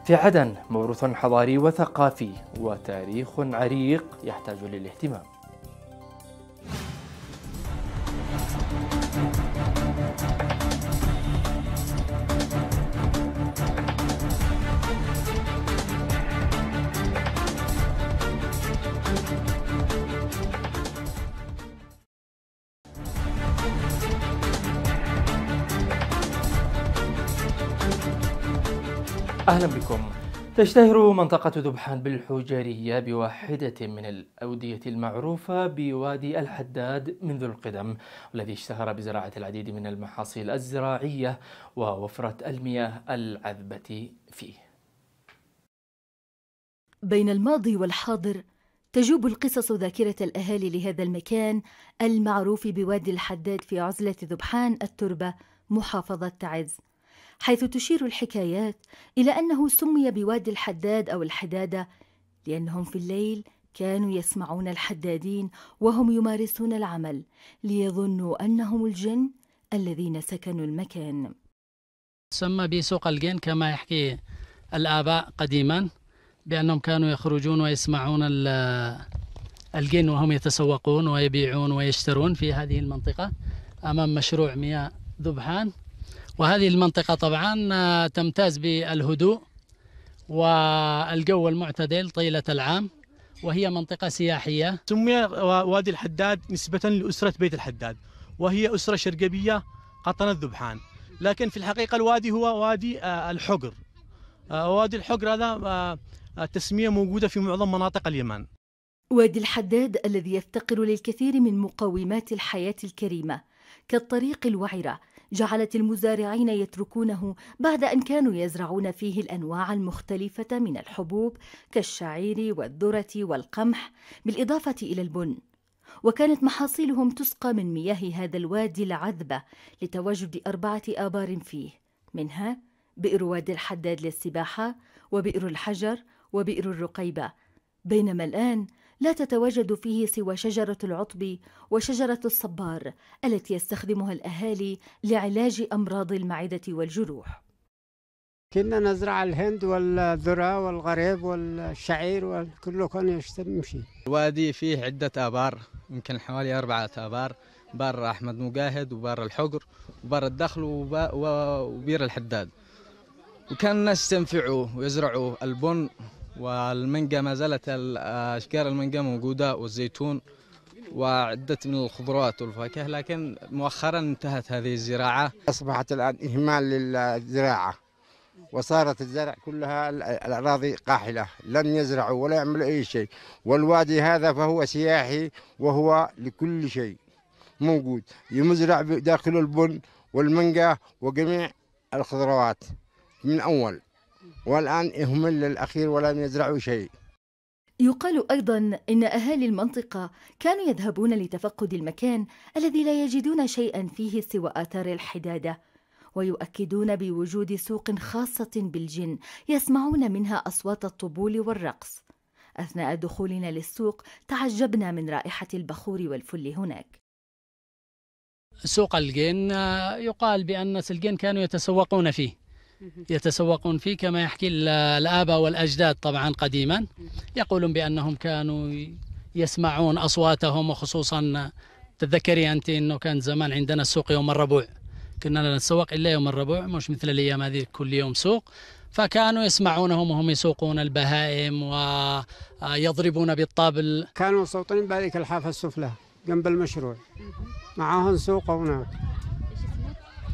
في عدن موروث حضاري وثقافي وتاريخ عريق يحتاج للاهتمام تشتهر منطقة ذبحان بالحجرية بواحدة من الأودية المعروفة بوادي الحداد منذ القدم والذي اشتهر بزراعة العديد من المحاصيل الزراعية ووفرة المياه العذبة فيه بين الماضي والحاضر تجوب القصص ذاكرة الأهالي لهذا المكان المعروف بوادي الحداد في عزلة ذبحان التربة محافظة تعز حيث تشير الحكايات إلى أنه سمي بوادي الحداد أو الحدادة لأنهم في الليل كانوا يسمعون الحدادين وهم يمارسون العمل ليظنوا أنهم الجن الذين سكنوا المكان سمى بسوق الجن كما يحكي الآباء قديما بأنهم كانوا يخرجون ويسمعون الجن وهم يتسوقون ويبيعون ويشترون في هذه المنطقة أمام مشروع مياه ذبحان وهذه المنطقة طبعا آه، تمتاز بالهدوء والجو المعتدل طيلة العام وهي منطقة سياحية سمي وادي الحداد نسبة لأسرة بيت الحداد وهي أسرة شرقبية قطن الذبحان لكن في الحقيقة الوادي هو وادي آه، الحقر آه، وادي الحقر هذا التسمية موجودة في معظم مناطق اليمن وادي الحداد الذي يفتقر للكثير من مقومات الحياة الكريمة كالطريق الوعرة جعلت المزارعين يتركونه بعد أن كانوا يزرعون فيه الأنواع المختلفة من الحبوب كالشعير والذرة والقمح بالإضافة إلى البن وكانت محاصيلهم تسقى من مياه هذا الوادي العذبة لتواجد أربعة آبار فيه منها بئر وادي الحداد للسباحة وبئر الحجر وبئر الرقيبة بينما الآن لا تتواجد فيه سوى شجرة العطب وشجرة الصبار التي يستخدمها الأهالي لعلاج أمراض المعدة والجروح كنا نزرع الهند والذرة والغريب والشعير وكله كان يمشي الوادي فيه عدة آبار يمكن حوالي أربعة آبار بار أحمد مجاهد وبار الحجر وبار الدخل وبير الحداد وكان الناس يستنفعوا ويزرعوا البن والمانجا ما زالت أشجار المانجا موجودة والزيتون وعدة من الخضروات والفاكهة لكن مؤخرا انتهت هذه الزراعة أصبحت الآن إهمال للزراعة وصارت الزرع كلها الأراضي قاحلة لن يزرعوا ولا يعملوا أي شيء والوادي هذا فهو سياحي وهو لكل شيء موجود يمزرع داخله البن والمانجا وجميع الخضروات من أول والآن هم للأخير ولم يزرعوا شيء يقال أيضا إن أهالي المنطقة كانوا يذهبون لتفقد المكان الذي لا يجدون شيئا فيه سوى آثار الحدادة ويؤكدون بوجود سوق خاصة بالجن يسمعون منها أصوات الطبول والرقص أثناء دخولنا للسوق تعجبنا من رائحة البخور والفل هناك سوق الجن آه، يقال بأن الجن كانوا يتسوقون فيه يتسوقون فيه كما يحكي الآباء والأجداد طبعا قديما يقولون بأنهم كانوا يسمعون أصواتهم وخصوصا تتذكري أنت أنه كان زمان عندنا السوق يوم الربوع كنا لا نتسوق إلا يوم الربوع مش مثل الأيام هذه كل يوم سوق فكانوا يسمعونهم وهم يسوقون البهائم ويضربون بالطابل كانوا مستوطنين بذلك الحافة السفلى جنب المشروع معاهم سوق هناك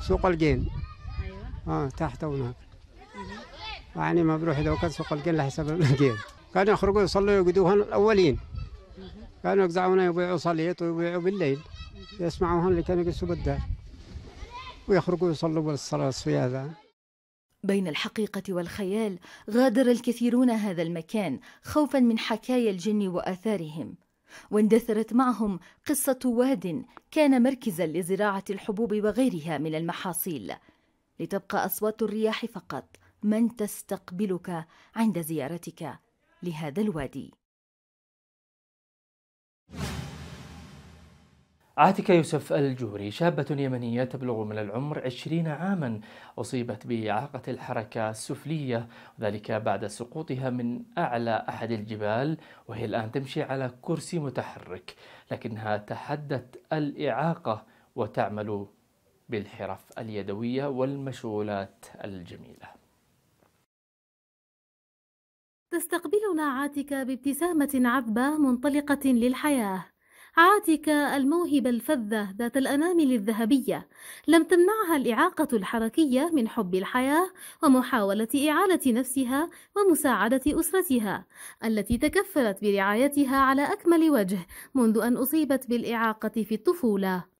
سوق الجين اه تحت هناك يعني ما بروح اذا وكان سوق القلة حسب القيل كانوا يخرجوا يصلوا هون الاولين كانوا يقزعون يبيعوا صليط ويبيعوا بالليل يسمعوهم اللي كانوا يقصوا بالدار ويخرجوا يصلوا بالصلاة في هذا بين الحقيقة والخيال غادر الكثيرون هذا المكان خوفا من حكايا الجن وآثارهم واندثرت معهم قصة واد كان مركزا لزراعة الحبوب وغيرها من المحاصيل لتبقى اصوات الرياح فقط من تستقبلك عند زيارتك لهذا الوادي عاتكة يوسف الجوري شابة يمنية تبلغ من العمر 20 عاما أصيبت بإعاقة الحركة السفلية وذلك بعد سقوطها من أعلى أحد الجبال وهي الآن تمشي على كرسي متحرك لكنها تحدت الإعاقة وتعمل بالحرف اليدوية والمشغولات الجميلة تستقبلنا عاتكة بابتسامة عذبة منطلقة للحياة عاتكة الموهبة الفذة ذات الأنامل الذهبية لم تمنعها الإعاقة الحركية من حب الحياة ومحاولة إعالة نفسها ومساعدة أسرتها التي تكفلت برعايتها على أكمل وجه منذ أن أصيبت بالإعاقة في الطفولة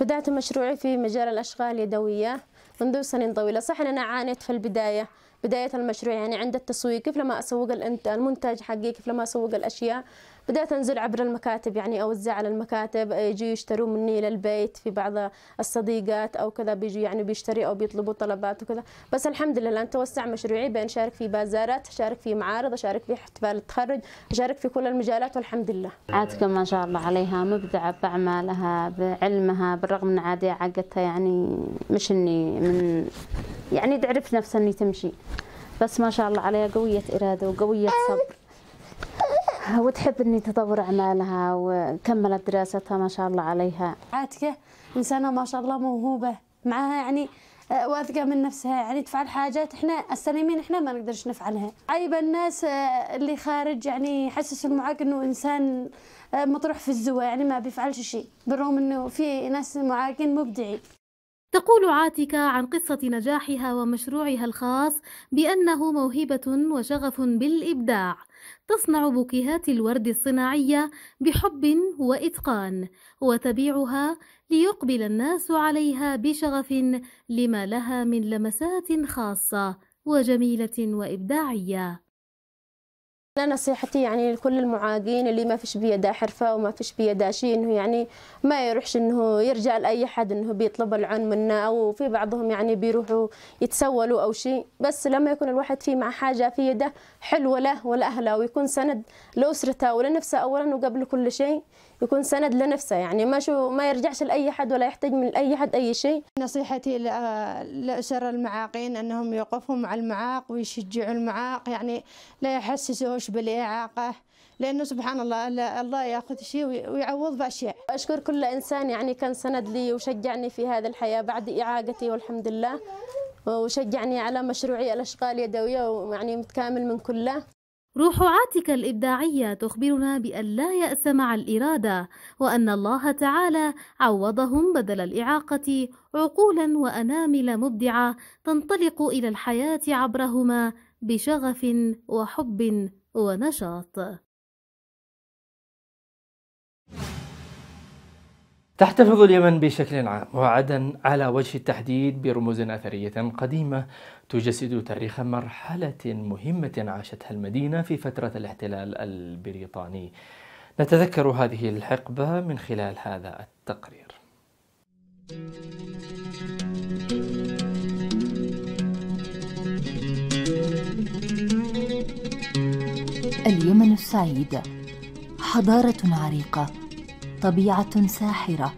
بدأت مشروعي في مجال الأشغال اليدوية منذ سنين طويلة صح أنا عانيت في البداية بداية المشروع يعني عند التسويق كيف لما أسوق المنتج حقي كيف لما أسوق الأشياء بدأت أنزل عبر المكاتب يعني أوزع على المكاتب يجوا يشتروا مني للبيت في بعض الصديقات أو كذا بيجوا يعني بيشتري أو بيطلبوا طلبات وكذا بس الحمد لله الآن توسع مشروعي بين شارك في بازارات شارك في معارض أشارك في احتفال التخرج أشارك في كل المجالات والحمد لله عادكم ما شاء الله عليها مبدعة بأعمالها بعلمها بالرغم من عادية عقتها يعني مش إني من يعني تعرف نفسها إني تمشي بس ما شاء الله عليها قوية إرادة وقوية صبر آه. وتحب اني تطور أعمالها وكملت دراستها ما شاء الله عليها عاتكة إنسانة ما شاء الله موهوبة معها يعني آه، واثقه من نفسها يعني تفعل حاجات احنا السليمين احنا ما نقدرش نفعلها عيب الناس آه، اللي خارج يعني يحسسوا معاك انه انسان آه، مطروح في الزوا يعني ما بيفعلش شيء بالرغم انه في ناس معاكين مبدعين تقول عاتكة عن قصة نجاحها ومشروعها الخاص بأنه موهبة وشغف بالإبداع تصنع بوكيهات الورد الصناعية بحب وإتقان وتبيعها ليقبل الناس عليها بشغف لما لها من لمسات خاصة وجميلة وإبداعية أنا نصيحتي يعني لكل المعاقين اللي ما فيش بيده حرفة وما فيش بيده شيء إنه يعني ما يروحش إنه يرجع لأي حد إنه بيطلب العون منه أو في بعضهم يعني بيروحوا يتسولوا أو شيء بس لما يكون الواحد فيه مع حاجة في يده حلوة له ولأهله ويكون سند لأسرته ولنفسه أولا وقبل كل شيء يكون سند لنفسه يعني ما شو ما يرجعش لاي حد ولا يحتاج من اي حد اي شيء نصيحتي لاسر المعاقين انهم يوقفوا مع المعاق ويشجعوا المعاق يعني لا يحسسوش بالاعاقه لانه سبحان الله الله ياخذ شيء ويعوض باشياء. اشكر كل انسان يعني كان سند لي وشجعني في هذه الحياه بعد اعاقتي والحمد لله وشجعني على مشروعي الاشغال اليدويه ويعني متكامل من كله. روح عاتك الإبداعية تخبرنا بأن لا يأس مع الإرادة وأن الله تعالى عوضهم بدل الإعاقة عقولا وأنامل مبدعة تنطلق إلى الحياة عبرهما بشغف وحب ونشاط تحتفظ اليمن بشكل عام وعدن على وجه التحديد برموز أثرية قديمة تجسد تاريخ مرحلة مهمة عاشتها المدينة في فترة الاحتلال البريطاني. نتذكر هذه الحقبة من خلال هذا التقرير. اليمن السعيد حضارة عريقة طبيعه ساحره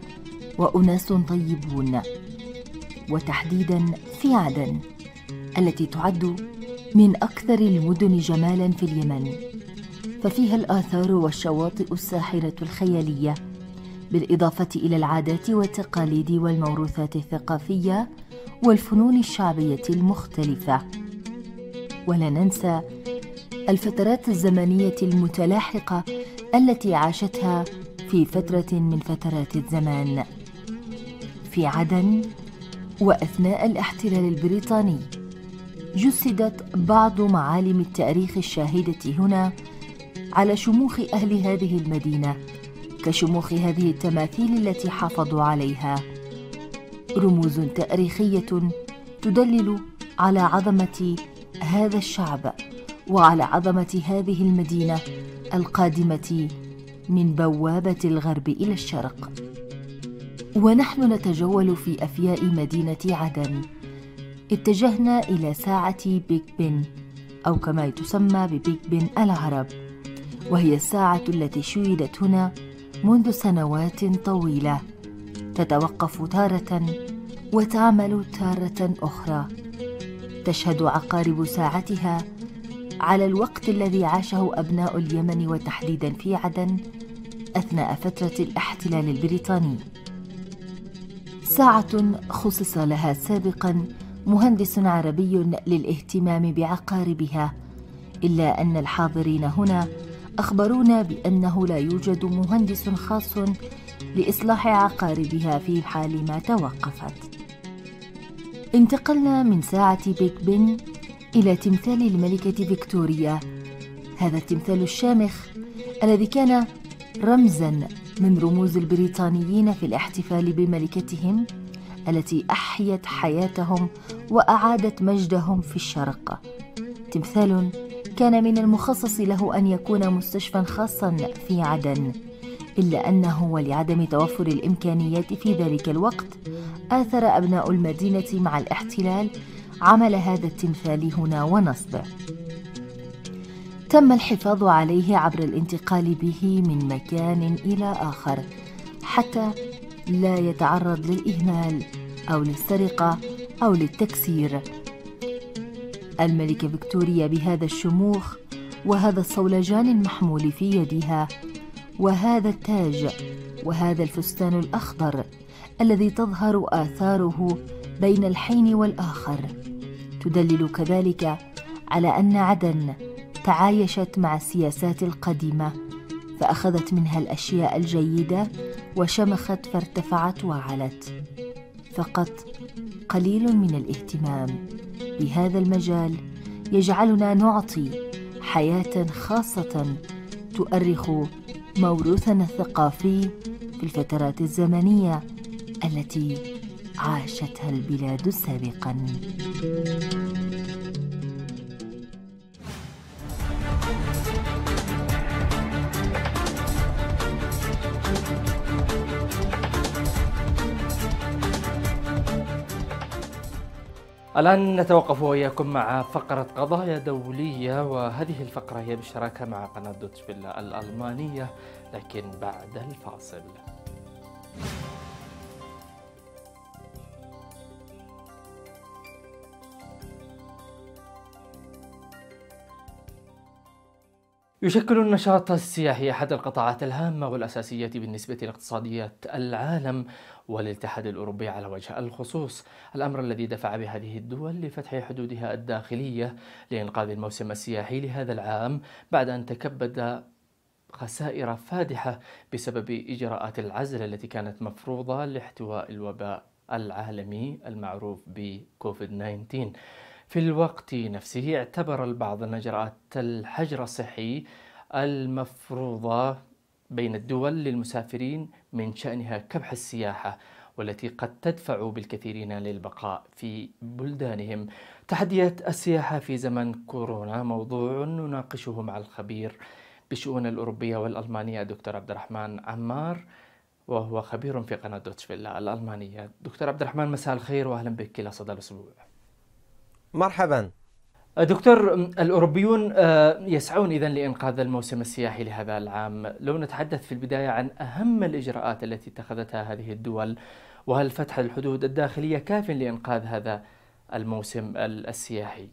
واناس طيبون وتحديدا في عدن التي تعد من اكثر المدن جمالا في اليمن ففيها الاثار والشواطئ الساحره الخياليه بالاضافه الى العادات والتقاليد والموروثات الثقافيه والفنون الشعبيه المختلفه ولا ننسى الفترات الزمنيه المتلاحقه التي عاشتها في فترة من فترات الزمان في عدن وأثناء الاحتلال البريطاني جسدت بعض معالم التاريخ الشاهدة هنا على شموخ أهل هذه المدينة كشموخ هذه التماثيل التي حافظوا عليها رموز تاريخية تدلل على عظمة هذا الشعب وعلى عظمة هذه المدينة القادمة من بوابه الغرب الى الشرق ونحن نتجول في افياء مدينه عدن اتجهنا الى ساعه بيك بن او كما تسمى ببيك بن العرب وهي الساعه التي شيدت هنا منذ سنوات طويله تتوقف تاره وتعمل تاره اخرى تشهد عقارب ساعتها على الوقت الذي عاشه ابناء اليمن وتحديدا في عدن أثناء فترة الاحتلال البريطاني ساعة خصص لها سابقا مهندس عربي للاهتمام بعقاربها إلا أن الحاضرين هنا أخبرونا بأنه لا يوجد مهندس خاص لإصلاح عقاربها في حال ما توقفت انتقلنا من ساعة بيك بن إلى تمثال الملكة فيكتوريا هذا التمثال الشامخ الذي كان رمزا من رموز البريطانيين في الاحتفال بملكتهم التي احيت حياتهم واعادت مجدهم في الشرق تمثال كان من المخصص له ان يكون مستشفى خاصا في عدن الا انه ولعدم توفر الامكانيات في ذلك الوقت اثر ابناء المدينه مع الاحتلال عمل هذا التمثال هنا ونصبه تم الحفاظ عليه عبر الانتقال به من مكان الى اخر حتى لا يتعرض للاهمال او للسرقه او للتكسير الملكه فيكتوريا بهذا الشموخ وهذا الصولجان المحمول في يدها وهذا التاج وهذا الفستان الاخضر الذي تظهر اثاره بين الحين والاخر تدلل كذلك على ان عدن تعايشت مع السياسات القديمه فاخذت منها الاشياء الجيده وشمخت فارتفعت وعلت فقط قليل من الاهتمام بهذا المجال يجعلنا نعطي حياه خاصه تؤرخ موروثنا الثقافي في الفترات الزمنيه التي عاشتها البلاد سابقا الآن نتوقف وإياكم مع فقرة قضايا دولية وهذه الفقرة هي بالشراكة مع قناة دوتش فيلا الألمانية لكن بعد الفاصل يشكل النشاط السياحي أحد القطاعات الهامة والأساسية بالنسبة لاقتصاديات العالم والاتحاد الأوروبي على وجه الخصوص الأمر الذي دفع بهذه الدول لفتح حدودها الداخلية لإنقاذ الموسم السياحي لهذا العام بعد أن تكبد خسائر فادحة بسبب إجراءات العزل التي كانت مفروضة لاحتواء الوباء العالمي المعروف بكوفيد 19 في الوقت نفسه اعتبر البعض أن إجراءات الحجر الصحي المفروضة بين الدول للمسافرين من شأنها كبح السياحة والتي قد تدفع بالكثيرين للبقاء في بلدانهم تحديات السياحة في زمن كورونا موضوع نناقشه مع الخبير بشؤون الأوروبية والألمانية دكتور عبد الرحمن عمار وهو خبير في قناة دوتشفيلا الألمانية دكتور عبد الرحمن مساء الخير وأهلا بك إلى صدى الأسبوع مرحبا دكتور الأوروبيون آه، يسعون إذا لإنقاذ الموسم السياحي لهذا العام لو نتحدث في البداية عن أهم الإجراءات التي اتخذتها هذه الدول وهل فتح الحدود الداخلية كاف لإنقاذ هذا الموسم السياحي؟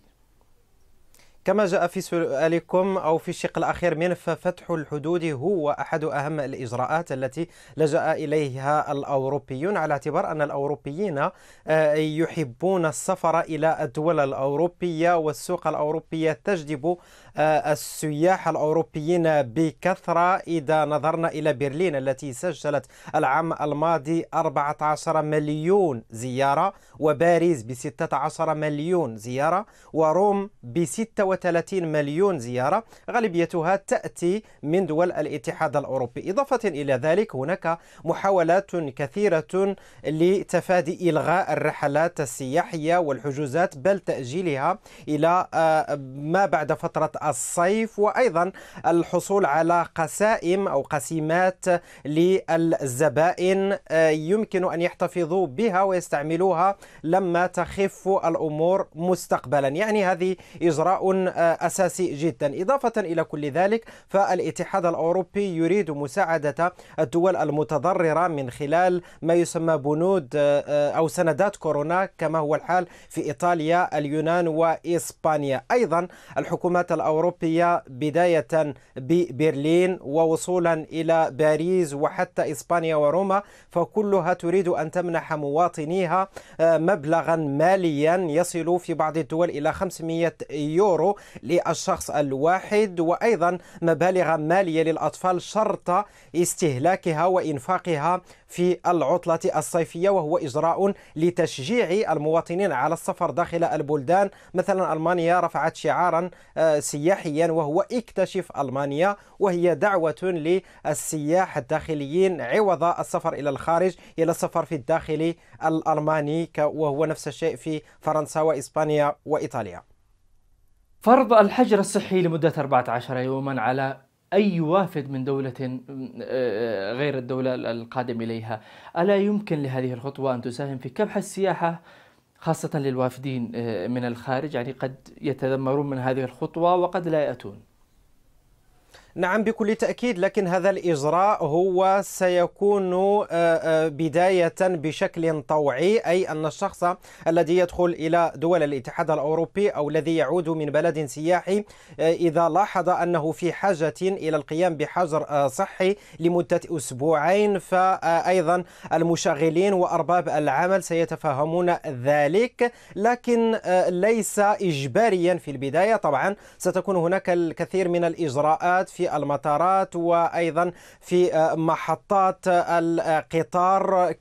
كما جاء في سؤالكم أو في الشق الأخير من فتح الحدود هو أحد أهم الإجراءات التي لجأ إليها الأوروبيون على اعتبار أن الأوروبيين آه، يحبون السفر إلى الدول الأوروبية والسوق الأوروبية تجذب آه، السياح الأوروبيين بكثرة إذا نظرنا إلى برلين التي سجلت العام الماضي 14 مليون زيارة وباريس ب 16 مليون زيارة وروم ب 36 مليون زيارة غالبيتها تأتي من دول الاتحاد الأوروبي إضافة إلى ذلك هناك محاولات كثيرة لتفادي إلغاء الرحلات السياحية والحجوزات بل تأجيلها إلى آه، ما بعد فترة الصيف وأيضا الحصول على قسائم أو قسيمات للزبائن آه، يمكن أن يحتفظوا بها ويستعملوها لما تخف الأمور مستقبلا يعني هذه إجراء آه، أساسي جدا إضافة إلى كل ذلك فالاتحاد الأوروبي يريد مساعدة الدول المتضررة من خلال ما يسمى بنود آه، أو سندات كورونا كما هو الحال في إيطاليا اليونان وإسبانيا أيضا الحكومات الأوروبية الأوروبية بداية ببرلين ووصولا إلى باريس وحتى إسبانيا وروما فكلها تريد أن تمنح مواطنيها آه، مبلغا ماليا يصل في بعض الدول إلى 500 يورو للشخص الواحد وأيضا مبالغ مالية للأطفال شرط استهلاكها وإنفاقها في العطلة الصيفية وهو إجراء لتشجيع المواطنين على السفر داخل البلدان مثلا ألمانيا رفعت شعارا آه، سياحيا وهو اكتشف ألمانيا وهي دعوة للسياح الداخليين عوض السفر إلى الخارج إلى السفر في الداخل الألماني وهو نفس الشيء في فرنسا وإسبانيا وإيطاليا فرض الحجر الصحي لمدة 14 يوما على أي وافد من دولة آه، آه، غير الدولة القادم إليها ألا يمكن لهذه الخطوة أن تساهم في كبح السياحة خاصة للوافدين آه، من الخارج يعني قد يتذمرون من هذه الخطوة وقد لا يأتون نعم بكل تأكيد لكن هذا الإجراء هو سيكون آه، آه، بداية بشكل طوعي أي أن الشخص الذي يدخل إلى دول الاتحاد الأوروبي أو الذي يعود من بلد سياحي آه، إذا لاحظ أنه في حاجة إلى القيام بحجر صحي لمدة أسبوعين فأيضا المشغلين وأرباب العمل سيتفهمون ذلك لكن ليس إجباريا في البداية طبعا ستكون هناك الكثير من الإجراءات في في المطارات وأيضا في آه، محطات القطار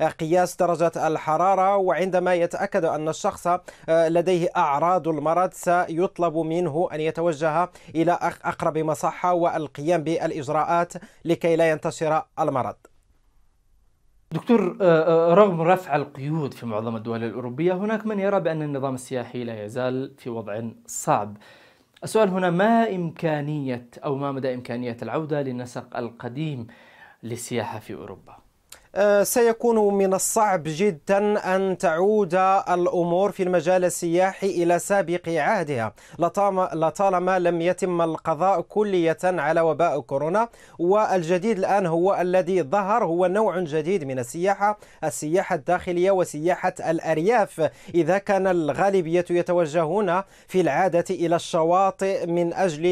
كقياس درجة الحرارة وعندما يتأكد أن الشخص آه، لديه أعراض المرض سيطلب منه أن يتوجه إلى أقرب مصحة والقيام بالإجراءات لكي لا ينتشر المرض دكتور آه، رغم رفع القيود في معظم الدول الأوروبية هناك من يرى بأن النظام السياحي لا يزال في وضع صعب السؤال هنا ما إمكانية أو ما مدى إمكانية العودة للنسق القديم للسياحة في أوروبا؟ آه، سيكون من الصعب جدا أن تعود الأمور في المجال السياحي إلى سابق عهدها لطالما لم يتم القضاء كلية على وباء كورونا والجديد الآن هو الذي ظهر هو نوع جديد من السياحة السياحة الداخلية وسياحة الأرياف إذا كان الغالبية يتوجهون في العادة إلى الشواطئ من أجل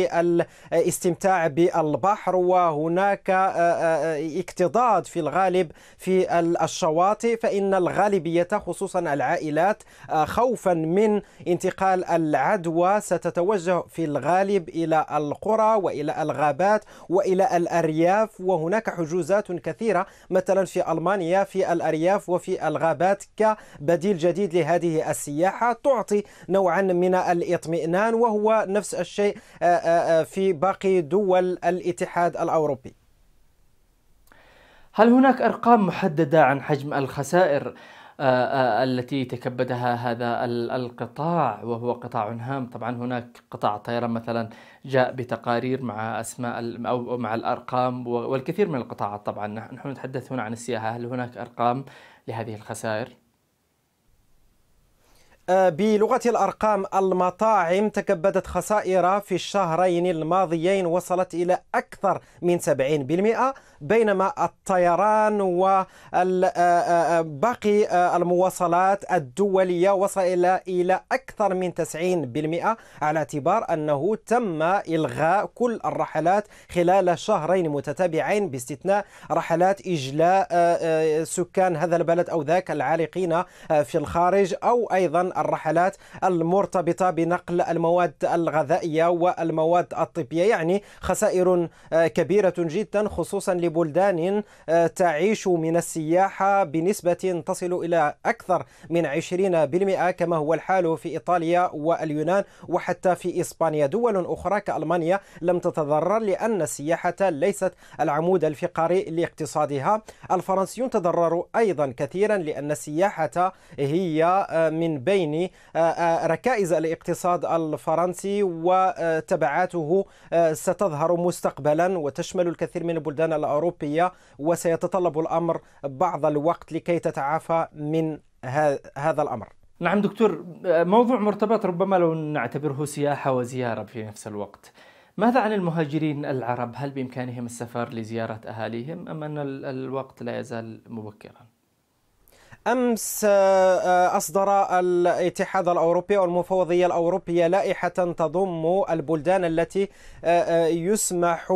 الاستمتاع بالبحر وهناك آه، آه، اكتضاد في الغالب في الشواطئ فإن الغالبية خصوصا العائلات آه، خوفا من انتقال العدوى ستتوجه في الغالب إلى القرى وإلى الغابات وإلى الأرياف وهناك حجوزات كثيرة مثلا في ألمانيا في الأرياف وفي الغابات كبديل جديد لهذه السياحة تعطي نوعا من الاطمئنان وهو نفس الشيء آه، آه، في باقي دول الاتحاد الأوروبي هل هناك ارقام محدده عن حجم الخسائر آه، آه، التي تكبدها هذا القطاع وهو قطاع هام طبعا هناك قطاع الطيران مثلا جاء بتقارير مع اسماء او مع الارقام والكثير من القطاعات طبعا نحن نتحدث هنا عن السياحه هل هناك ارقام لهذه الخسائر آه، بلغة الأرقام المطاعم تكبدت خسائر في الشهرين الماضيين وصلت إلى أكثر من 70% بينما الطيران وباقي آه، آه، آه، المواصلات الدولية وصل إلى أكثر من 90% على اعتبار أنه تم إلغاء كل الرحلات خلال شهرين متتابعين باستثناء رحلات إجلاء سكان هذا البلد أو ذاك العالقين في الخارج أو أيضا الرحلات المرتبطة بنقل المواد الغذائية والمواد الطبية يعني خسائر كبيرة جدا خصوصا لبلدان آه، تعيش من السياحة بنسبة تصل إلى أكثر من 20% كما هو الحال في إيطاليا واليونان وحتى في إسبانيا دول أخرى كألمانيا لم تتضرر لأن السياحة ليست العمود الفقري لاقتصادها الفرنسيون تضرروا أيضا كثيرا لأن السياحة هي آه، من بين آه، ركائز الاقتصاد الفرنسي وتبعاته ستظهر مستقبلا وتشمل الكثير من البلدان الأوروبية الأوروبية وسيتطلب الأمر بعض الوقت لكي تتعافى من هذا الأمر نعم دكتور موضوع مرتبط ربما لو نعتبره سياحة وزيارة في نفس الوقت ماذا عن المهاجرين العرب؟ هل بإمكانهم السفر لزيارة أهاليهم أم أن الوقت لا يزال مبكرا؟ أمس آه، أصدر الاتحاد الأوروبي والمفوضية الأوروبية لائحة تضم البلدان التي آه، آه، يسمح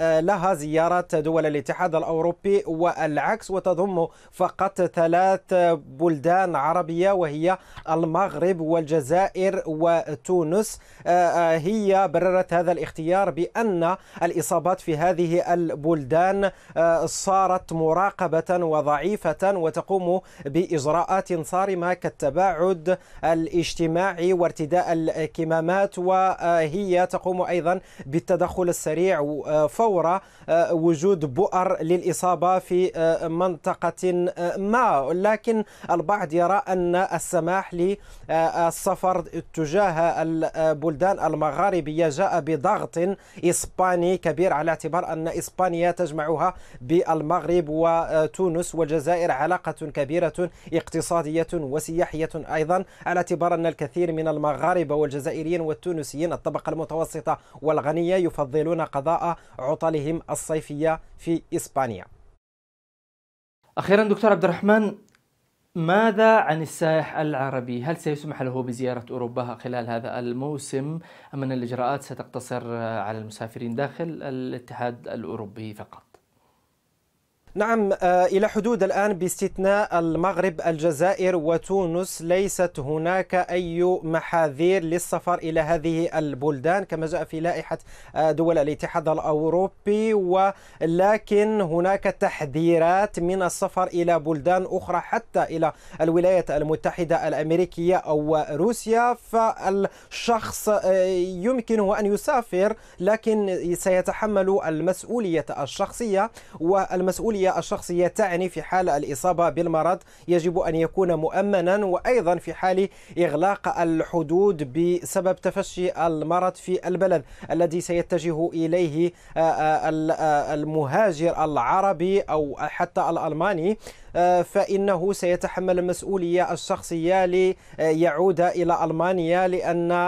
لها زيارة دول الاتحاد الأوروبي والعكس وتضم فقط ثلاث بلدان عربية وهي المغرب والجزائر وتونس هي بررت هذا الاختيار بأن الإصابات في هذه البلدان صارت مراقبة وضعيفة وتقوم بإجراءات صارمة كالتباعد الاجتماعي وارتداء الكمامات وهي تقوم أيضا بالتدخل السريع آه، فور آه، وجود بؤر للإصابة في آه، منطقة ما لكن البعض يرى أن السماح للسفر تجاه البلدان المغاربية جاء بضغط إسباني كبير على اعتبار أن إسبانيا تجمعها بالمغرب وتونس والجزائر علاقة كبيرة كبيرة اقتصادية وسياحية أيضا على اعتبار أن الكثير من المغاربة والجزائريين والتونسيين الطبقة المتوسطة والغنية يفضلون قضاء عطلهم الصيفية في إسبانيا أخيرا دكتور عبد الرحمن ماذا عن السائح العربي؟ هل سيسمح له بزيارة أوروبا خلال هذا الموسم أم أن الإجراءات ستقتصر على المسافرين داخل الاتحاد الأوروبي فقط؟ نعم آه، إلى حدود الآن باستثناء المغرب الجزائر وتونس ليست هناك أي محاذير للسفر إلى هذه البلدان كما جاء في لائحة آه، دول الاتحاد الأوروبي ولكن هناك تحذيرات من السفر إلى بلدان أخرى حتى إلى الولايات المتحدة الأمريكية أو روسيا فالشخص آه، يمكنه أن يسافر لكن سيتحمل المسؤولية الشخصية والمسؤولية الشخصية تعني في حال الإصابة بالمرض يجب أن يكون مؤمنا وأيضا في حال إغلاق الحدود بسبب تفشي المرض في البلد الذي سيتجه إليه آه، آه، آه، المهاجر العربي أو حتى الألماني آه، فإنه سيتحمل المسؤولية الشخصية ليعود إلى ألمانيا لأن آه،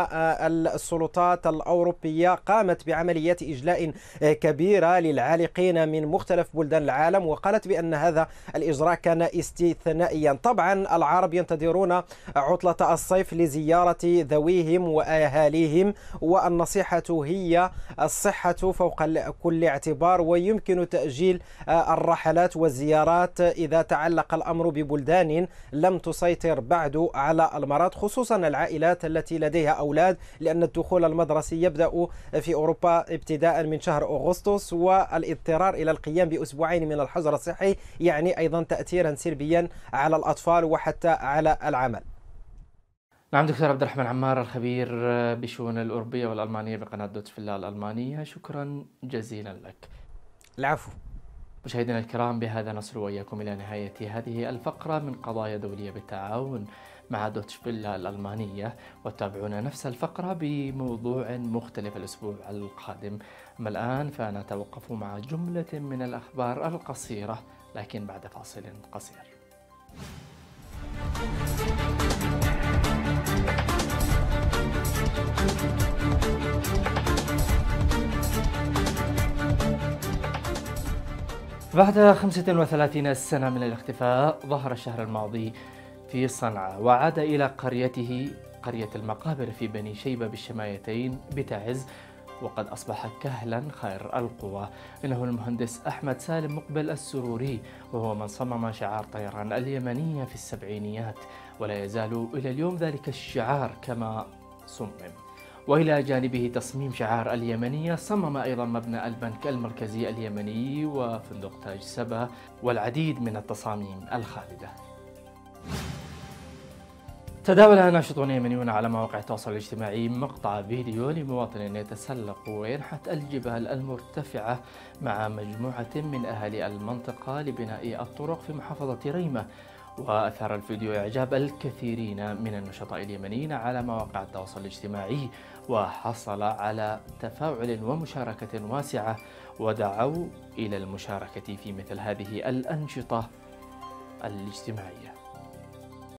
السلطات الأوروبية قامت بعمليات إجلاء آه، كبيرة للعالقين من مختلف بلدان العالم وقالت بأن هذا الإجراء كان استثنائيا طبعا العرب ينتظرون عطلة الصيف لزيارة ذويهم وأهاليهم والنصيحة هي الصحة فوق كل اعتبار ويمكن تأجيل الرحلات والزيارات إذا يتعلق الأمر ببلدان لم تسيطر بعد على المرض خصوصا العائلات التي لديها أولاد لأن الدخول المدرسي يبدأ في أوروبا ابتداء من شهر أغسطس والاضطرار إلى القيام بأسبوعين من الحجر الصحي يعني أيضا تأثيرا سلبيا على الأطفال وحتى على العمل نعم دكتور عبد الرحمن عمار الخبير بشؤون الأوروبية والألمانية بقناة دوتش فيلا الألمانية شكرا جزيلا لك العفو مشاهدينا الكرام بهذا نصل وإياكم إلى نهاية هذه الفقرة من قضايا دولية بالتعاون مع دوتش فيلا الألمانية وتابعونا نفس الفقرة بموضوع مختلف الأسبوع القادم أما الآن فنتوقف مع جملة من الأخبار القصيرة لكن بعد فاصل قصير thank you بعد 35 سنة من الاختفاء ظهر الشهر الماضي في صنعاء وعاد إلى قريته قرية المقابر في بني شيبة بالشمايتين بتعز وقد أصبح كهلا خير القوى إنه المهندس أحمد سالم مقبل السروري وهو من صمم شعار طيران اليمنية في السبعينيات ولا يزال إلى اليوم ذلك الشعار كما صمم والى جانبه تصميم شعار اليمنيه صمم ايضا مبنى البنك المركزي اليمني وفندق تاج سبا والعديد من التصاميم الخالده. تداول ناشطون يمنيون على مواقع التواصل الاجتماعي مقطع فيديو لمواطن يتسلق وينحت الجبال المرتفعة مع مجموعة من أهالي المنطقة لبناء الطرق في محافظة ريمة وأثار الفيديو إعجاب الكثيرين من النشطاء اليمنيين على مواقع التواصل الاجتماعي وحصل على تفاعل ومشاركة واسعة ودعوا إلى المشاركة في مثل هذه الأنشطة الاجتماعية